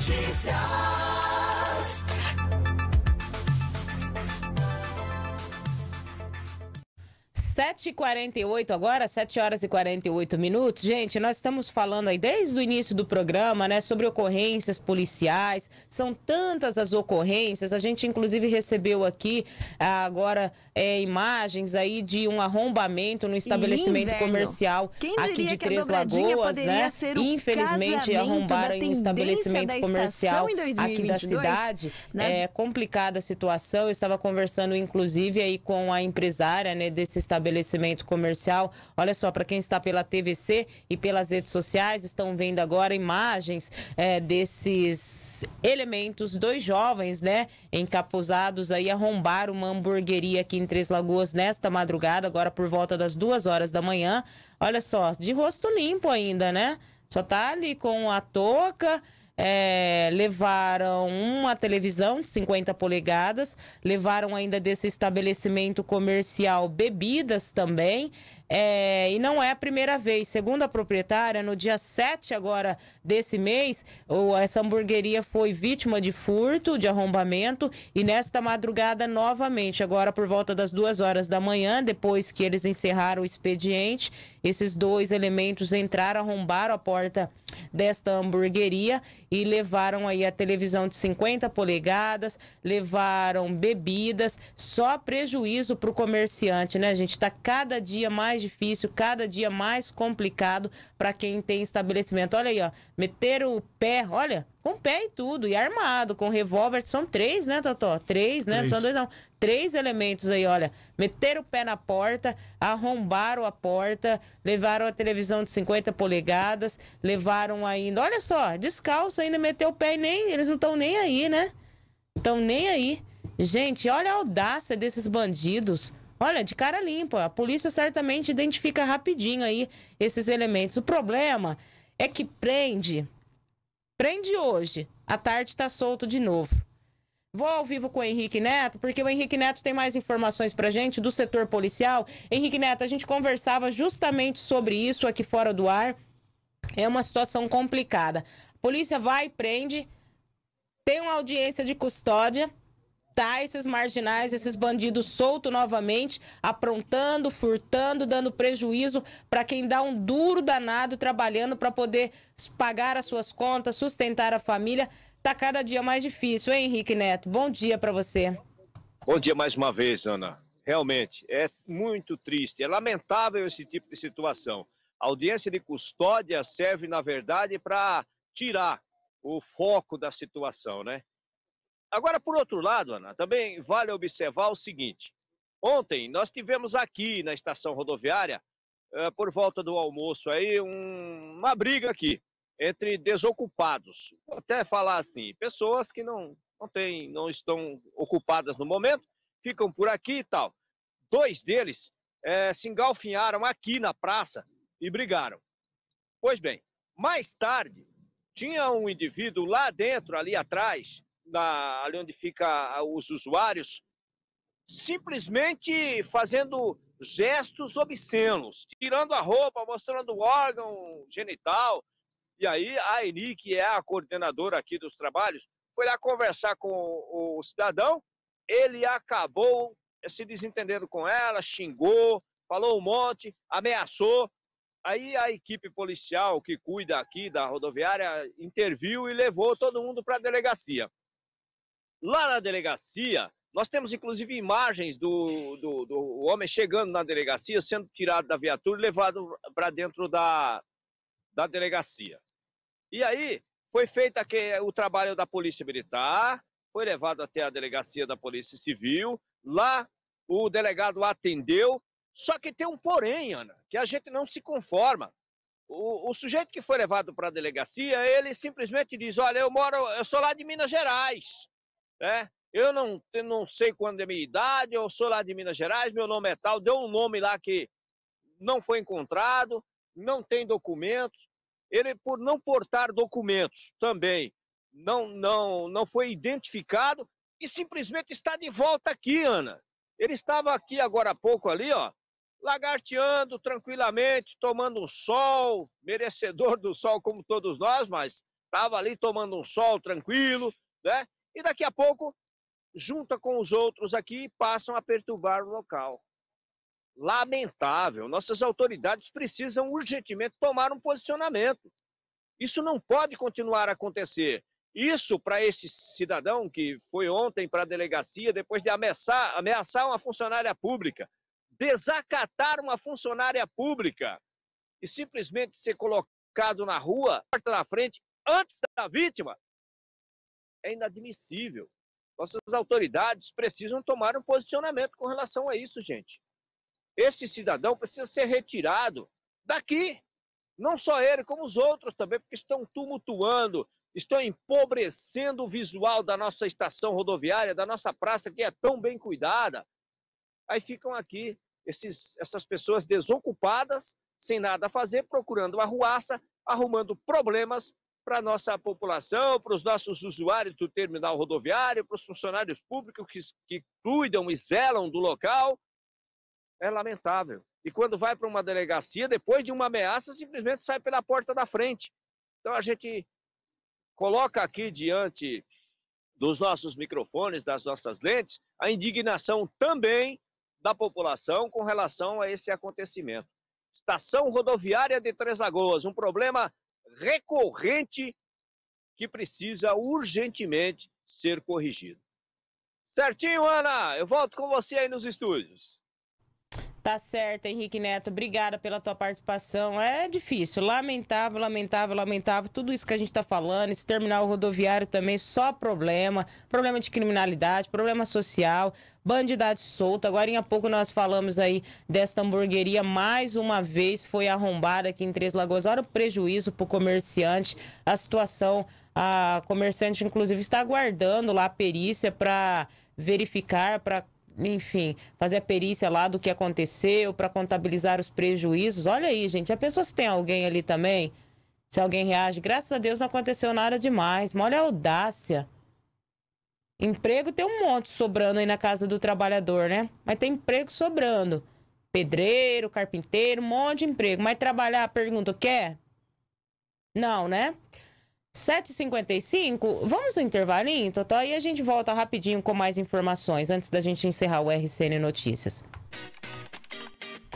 Notícias. 7h48 agora, 7 horas e 48 minutos. Gente, nós estamos falando aí desde o início do programa, né, sobre ocorrências policiais. São tantas as ocorrências. A gente, inclusive, recebeu aqui ah, agora é, imagens aí de um arrombamento no estabelecimento comercial aqui de Três Lagoas, né? Infelizmente, arrombaram um estabelecimento comercial aqui da cidade. Nas... É complicada a situação. Eu estava conversando, inclusive, aí com a empresária, né, desse estabelecimento estabelecimento comercial. Olha só, para quem está pela TVC e pelas redes sociais, estão vendo agora imagens é, desses elementos, dois jovens, né, encapuzados aí, arrombaram uma hamburgueria aqui em Três Lagoas nesta madrugada, agora por volta das duas horas da manhã. Olha só, de rosto limpo ainda, né? Só tá ali com a touca é, levaram uma televisão de 50 polegadas, levaram ainda desse estabelecimento comercial bebidas também, é, e não é a primeira vez. Segundo a proprietária, no dia 7 agora desse mês, essa hamburgueria foi vítima de furto, de arrombamento, e nesta madrugada novamente, agora por volta das duas horas da manhã, depois que eles encerraram o expediente, esses dois elementos entraram, arrombaram a porta desta hamburgueria e levaram aí a televisão de 50 polegadas, levaram bebidas, só prejuízo para o comerciante, né, gente? Está cada dia mais difícil, cada dia mais complicado para quem tem estabelecimento. Olha aí, ó, meter o pé, olha, com pé e tudo, e armado, com revólver. São três, né, Totó? Três, né? Três. São dois, não. Três elementos aí, olha. Meteram o pé na porta, arrombaram a porta, levaram a televisão de 50 polegadas, levaram ainda. Olha só, descalço ainda, meteu o pé e nem. Eles não estão nem aí, né? Estão nem aí. Gente, olha a audácia desses bandidos. Olha, de cara limpa. A polícia certamente identifica rapidinho aí esses elementos. O problema é que prende. Prende hoje. À tarde está solto de novo. Vou ao vivo com o Henrique Neto, porque o Henrique Neto tem mais informações pra gente do setor policial. Henrique Neto, a gente conversava justamente sobre isso aqui fora do ar. É uma situação complicada. A polícia vai e prende, tem uma audiência de custódia tá esses marginais, esses bandidos soltos novamente, aprontando, furtando, dando prejuízo para quem dá um duro danado trabalhando para poder pagar as suas contas, sustentar a família. Tá cada dia mais difícil, hein, Henrique Neto? Bom dia para você. Bom dia mais uma vez, Ana. Realmente, é muito triste, é lamentável esse tipo de situação. A audiência de custódia serve, na verdade, para tirar o foco da situação, né? Agora, por outro lado, Ana, também vale observar o seguinte: ontem nós tivemos aqui na estação rodoviária, eh, por volta do almoço, aí, um, uma briga aqui entre desocupados. Vou até falar assim, pessoas que não, não, tem, não estão ocupadas no momento, ficam por aqui e tal. Dois deles é, se engalfinharam aqui na praça e brigaram. Pois bem, mais tarde, tinha um indivíduo lá dentro, ali atrás, ali onde fica ah, os usuários, simplesmente fazendo gestos obscenos, tirando a roupa, mostrando o órgão genital. E aí a Eni, que é a coordenadora aqui dos trabalhos, foi lá conversar com o, o cidadão, ele acabou se desentendendo com ela, xingou, falou um monte, ameaçou. Aí a equipe policial que cuida aqui da rodoviária interviu e levou todo mundo para a delegacia lá na delegacia. Nós temos inclusive imagens do, do, do homem chegando na delegacia, sendo tirado da viatura e levado para dentro da, da delegacia. E aí foi feito aqui, o trabalho da Polícia Militar, foi levado até a delegacia da Polícia Civil. Lá o delegado atendeu, só que tem um porém, Ana, que a gente não se conforma. O, o sujeito que foi levado para a delegacia, ele simplesmente diz: Olha, eu moro, eu sou lá de Minas Gerais né? Eu não, não sei quando é minha idade, eu sou lá de Minas Gerais, meu nome é tal, deu um nome lá que não foi encontrado, não tem documentos. Ele, por não portar documentos também, não, não, não foi identificado e simplesmente está de volta aqui, Ana. Ele estava aqui agora há pouco ali, ó, lagarteando tranquilamente, tomando um sol, merecedor do sol como todos nós, mas estava ali tomando um sol tranquilo, né? e daqui a pouco, junta com os outros aqui, passam a perturbar o local. Lamentável. Nossas autoridades precisam urgentemente tomar um posicionamento. Isso não pode continuar a acontecer. Isso para esse cidadão que foi ontem para a delegacia depois de ameaçar, ameaçar uma funcionária pública, desacatar uma funcionária pública e simplesmente ser colocado na rua, porta na frente, antes da vítima, é inadmissível. Nossas autoridades precisam tomar um posicionamento com relação a isso, gente. Esse cidadão precisa ser retirado daqui. Não só ele, como os outros também, porque estão tumultuando, estão empobrecendo o visual da nossa estação rodoviária, da nossa praça, que é tão bem cuidada. Aí ficam aqui esses, essas pessoas desocupadas, sem nada a fazer, procurando arruaça, arrumando problemas para a nossa população, para os nossos usuários do terminal rodoviário, para os funcionários públicos que, que cuidam e zelam do local, é lamentável. E quando vai para uma delegacia, depois de uma ameaça, simplesmente sai pela porta da frente. Então a gente coloca aqui diante dos nossos microfones, das nossas lentes, a indignação também da população com relação a esse acontecimento. Estação rodoviária de Três Lagoas, um problema recorrente que precisa urgentemente ser corrigido. Certinho, Ana? Eu volto com você aí nos estúdios. Tá certo, Henrique Neto. Obrigada pela tua participação. É difícil, lamentável, lamentável, lamentável. Tudo isso que a gente está falando, esse terminal rodoviário também, é só problema. Problema de criminalidade, problema social, bandidagem solta. Agora em pouco nós falamos aí desta hamburgueria mais uma vez foi arrombada aqui em Três Lagoas. Olha o prejuízo para o comerciante, a situação. A comerciante, inclusive, está aguardando lá a perícia para verificar, para enfim, fazer a perícia lá do que aconteceu, para contabilizar os prejuízos. Olha aí, gente, a pessoa se tem alguém ali também, se alguém reage. Graças a Deus não aconteceu nada demais, mas olha a audácia. Emprego tem um monte sobrando aí na casa do trabalhador, né? Mas tem emprego sobrando. Pedreiro, carpinteiro, um monte de emprego. Mas trabalhar, pergunta, quer? Não, né? 7h55, vamos no intervalinho, Totó, e a gente volta rapidinho com mais informações antes da gente encerrar o RCN Notícias.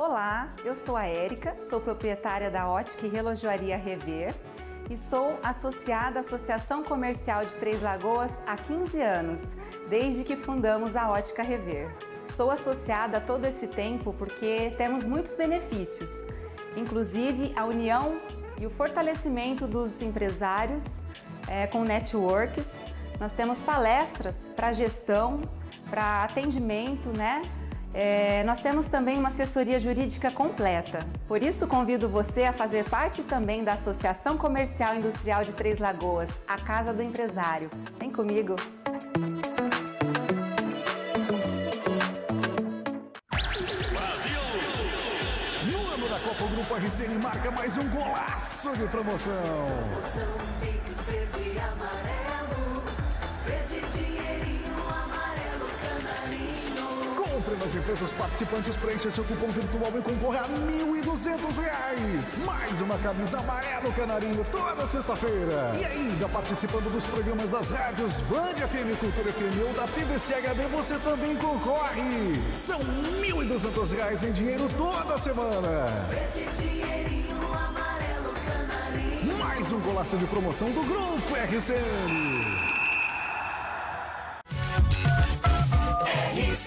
Olá, eu sou a Érica, sou proprietária da Ótica e Relojoaria Rever e sou associada à Associação Comercial de Três Lagoas há 15 anos, desde que fundamos a Ótica Rever. Sou associada todo esse tempo porque temos muitos benefícios, inclusive a união e o fortalecimento dos empresários é, com networks. Nós temos palestras para gestão, para atendimento, né? É, nós temos também uma assessoria jurídica completa. Por isso, convido você a fazer parte também da Associação Comercial Industrial de Três Lagoas, a Casa do Empresário. Vem comigo! Brasil! No ano da Copa, o Grupo RCN marca mais um golaço de promoção. promoção compre nas empresas participantes, preencha seu cupom virtual e concorra a R$ 1.200. Mais uma camisa amarelo canarinho toda sexta-feira. E ainda participando dos programas das rádios Band FM, Cultura FM ou da TVC HD, você também concorre. São R$ 1.200 em dinheiro toda semana. Mais um golaço de promoção do Grupo RCN.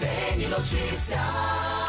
CSN Notícias.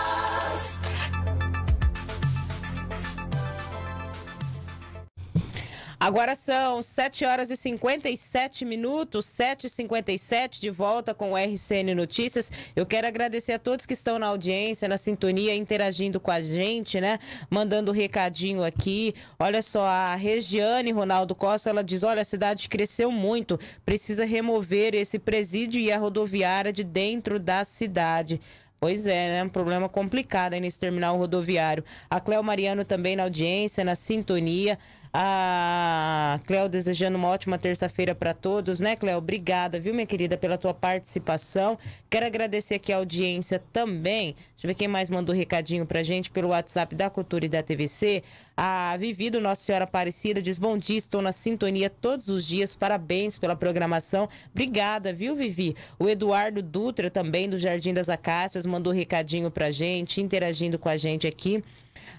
Agora são 7 horas e 57 minutos, 7h57, de volta com o RCN Notícias. Eu quero agradecer a todos que estão na audiência, na sintonia, interagindo com a gente, né? Mandando um recadinho aqui. Olha só, a Regiane Ronaldo Costa, ela diz: olha, a cidade cresceu muito, precisa remover esse presídio e a rodoviária de dentro da cidade. Pois é, né? Um problema complicado aí nesse terminal rodoviário. A Cléo Mariano também na audiência, na sintonia. A Cléo desejando uma ótima terça-feira para todos, né, Cléo? Obrigada, viu, minha querida, pela tua participação. Quero agradecer aqui a audiência também. Deixa eu ver quem mais mandou recadinho pra gente pelo WhatsApp da Cultura e da TVC. A Vivi do Nossa Senhora Aparecida diz: Bom dia, estou na sintonia todos os dias, parabéns pela programação. Obrigada, viu, Vivi? O Eduardo Dutra, também do Jardim das Acácias, mandou recadinho pra gente, interagindo com a gente aqui.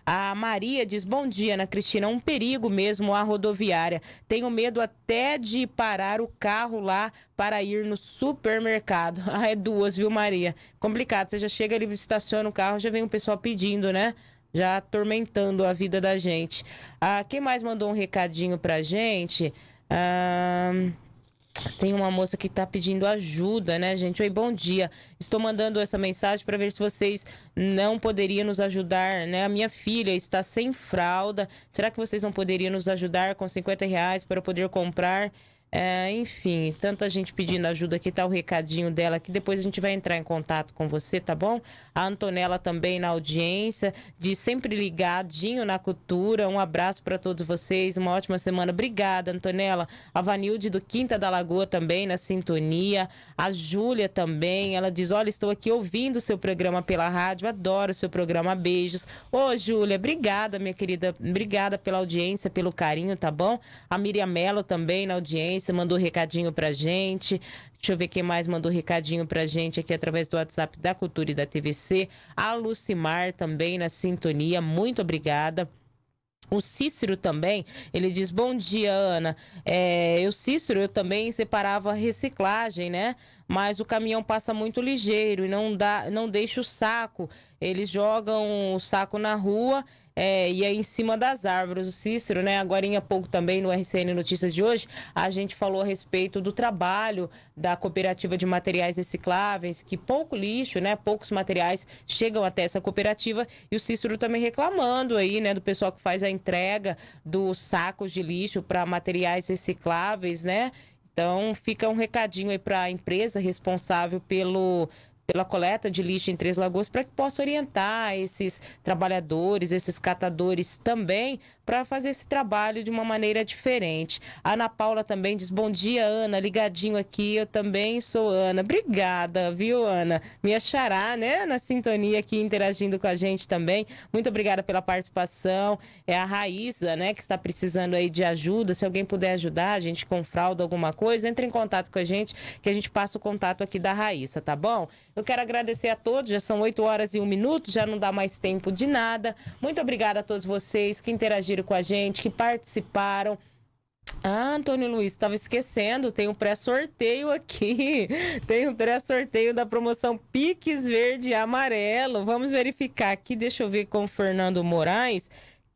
A Maria diz: Bom dia, Ana Cristina. Um perigo mesmo a rodoviária. Tenho medo até de parar o carro lá para ir no supermercado. Ah, é duas, viu, Maria? Complicado. Você já chega ali, estaciona o carro, já vem o pessoal pedindo, né? Já atormentando a vida da gente. Ah, quem mais mandou um recadinho pra gente? Ah. Tem uma moça que está pedindo ajuda, né, gente? Oi, bom dia. Estou mandando essa mensagem para ver se vocês não poderiam nos ajudar, né? A minha filha está sem fralda. Será que vocês não poderiam nos ajudar com 50 reais para eu poder comprar? É, enfim, tanta gente pedindo ajuda aqui, tá o recadinho dela aqui. Depois a gente vai entrar em contato com você, tá bom? A Antonella também na audiência, de sempre ligadinho na cultura. Um abraço para todos vocês, uma ótima semana. Obrigada, Antonella. A Vanilde do Quinta da Lagoa também na sintonia. A Júlia também, ela diz: Olha, estou aqui ouvindo o seu programa pela rádio, adoro o seu programa. Beijos. Ô, Júlia, obrigada, minha querida. Obrigada pela audiência, pelo carinho, tá bom? A Miriam Mello também na audiência. Patrícia mandou recadinho pra gente. Deixa eu ver quem mais mandou recadinho pra gente aqui através do WhatsApp da Cultura e da TVC. A Lucimar também na sintonia. Muito obrigada. O Cícero também, ele diz: Bom dia, Ana. É, eu, Cícero, eu também separava reciclagem, né? Mas o caminhão passa muito ligeiro e não, dá, não deixa o saco. Eles jogam o saco na rua é, e aí é em cima das árvores. O Cícero, né, agora em pouco também no RCN Notícias de hoje, a gente falou a respeito do trabalho da cooperativa de materiais recicláveis, que pouco lixo, né, poucos materiais chegam até essa cooperativa e o Cícero também reclamando aí, né, do pessoal que faz a entrega dos sacos de lixo para materiais recicláveis, né? Então, fica um recadinho aí para a empresa responsável pelo pela coleta de lixo em Três Lagoas para que possa orientar esses trabalhadores, esses catadores também para fazer esse trabalho de uma maneira diferente. A Ana Paula também diz: Bom dia, Ana, ligadinho aqui, eu também sou Ana. Obrigada, viu, Ana? Me achará, né, na sintonia aqui, interagindo com a gente também. Muito obrigada pela participação. É a Raíssa, né, que está precisando aí de ajuda. Se alguém puder ajudar, a gente com fralda, alguma coisa, entre em contato com a gente, que a gente passa o contato aqui da Raíssa, tá bom? Eu quero agradecer a todos, já são 8 horas e 1 minuto, já não dá mais tempo de nada. Muito obrigada a todos vocês que interagiram interagiram com a gente, que participaram. Ah, Antônio Luiz, estava esquecendo, tem um pré-sorteio aqui. Tem um pré-sorteio da promoção Piques Verde e Amarelo. Vamos verificar aqui, deixa eu ver com o Fernando Moraes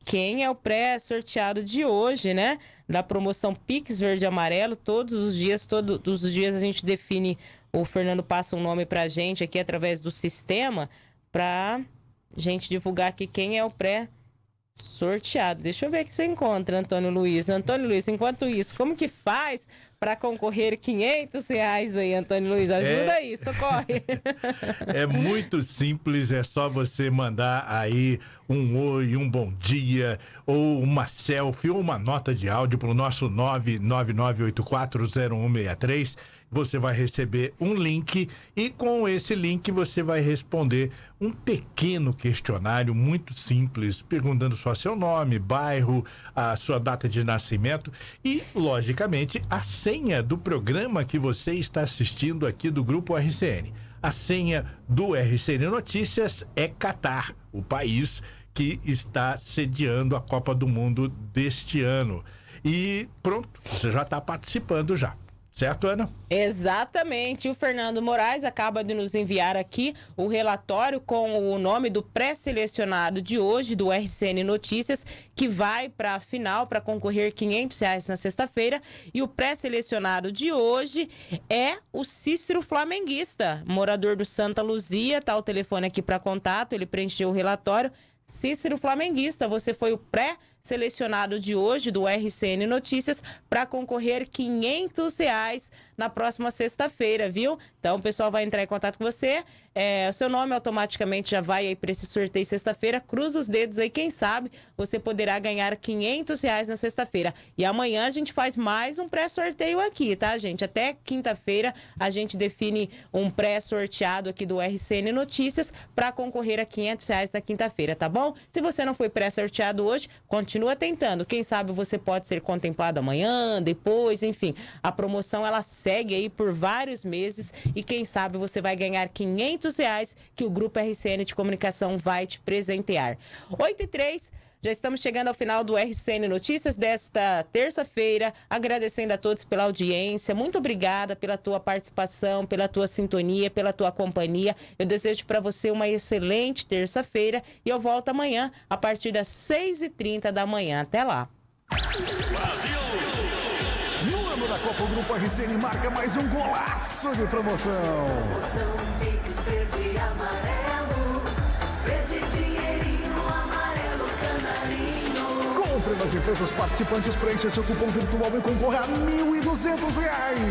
quem é o pré-sorteado de hoje, né? Da promoção Pix Verde e Amarelo. Todos os dias, todos os dias a gente define, o Fernando passa um nome pra gente aqui através do sistema, pra gente divulgar aqui quem é o pré-sorteado sorteado. Deixa eu ver o que você encontra, Antônio Luiz. Antônio Luiz, enquanto isso, como que faz para concorrer 500 reais aí, Antônio Luiz? Ajuda é... aí, socorre. é muito simples, é só você mandar aí um oi, um bom dia, ou uma selfie, ou uma nota de áudio para o nosso 999840163 você vai receber um link e com esse link você vai responder um pequeno questionário muito simples, perguntando só seu nome, bairro, a sua data de nascimento e, logicamente, a senha do programa que você está assistindo aqui do Grupo RCN. A senha do RCN Notícias é Catar, o país que está sediando a Copa do Mundo deste ano. E pronto, você já está participando já. Certo, Ana? Exatamente. O Fernando Moraes acaba de nos enviar aqui o relatório com o nome do pré-selecionado de hoje do RCN Notícias, que vai para a final para concorrer R$ reais na sexta-feira. E o pré-selecionado de hoje é o Cícero Flamenguista, morador do Santa Luzia. Tá o telefone aqui para contato, ele preencheu o relatório. Cícero Flamenguista, você foi o pré-selecionado selecionado de hoje do RCN Notícias para concorrer R$ 500 reais na próxima sexta-feira, viu? Então o pessoal vai entrar em contato com você. É, o seu nome automaticamente já vai aí para esse sorteio sexta-feira. Cruza os dedos aí, quem sabe você poderá ganhar 500 reais na sexta-feira. E amanhã a gente faz mais um pré-sorteio aqui, tá, gente? Até quinta-feira a gente define um pré-sorteado aqui do RCN Notícias para concorrer a 500 reais na quinta-feira, tá bom? Se você não foi pré-sorteado hoje, continue continua tentando. Quem sabe você pode ser contemplado amanhã, depois, enfim. A promoção ela segue aí por vários meses e quem sabe você vai ganhar 500 reais que o Grupo RCN de Comunicação vai te presentear. 8 e 3. Já estamos chegando ao final do RCN Notícias desta terça-feira, agradecendo a todos pela audiência. Muito obrigada pela tua participação, pela tua sintonia, pela tua companhia. Eu desejo para você uma excelente terça-feira e eu volto amanhã a partir das 6h30 da manhã. Até lá. Brasil! No ano da Copa, o Grupo RCN marca mais um golaço de promoção. promoção As empresas participantes preencha seu cupom virtual e concorra a R$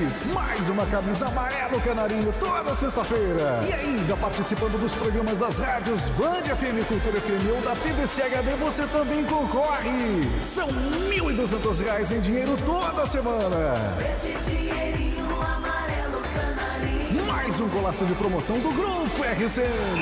1.200. Mais uma camisa amarelo canarinho toda sexta-feira. E ainda participando dos programas das rádios Band FM, Cultura FM ou da TVC HD, você também concorre. São R$ 1.200 em dinheiro toda semana. Mais um colação de promoção do Grupo RC.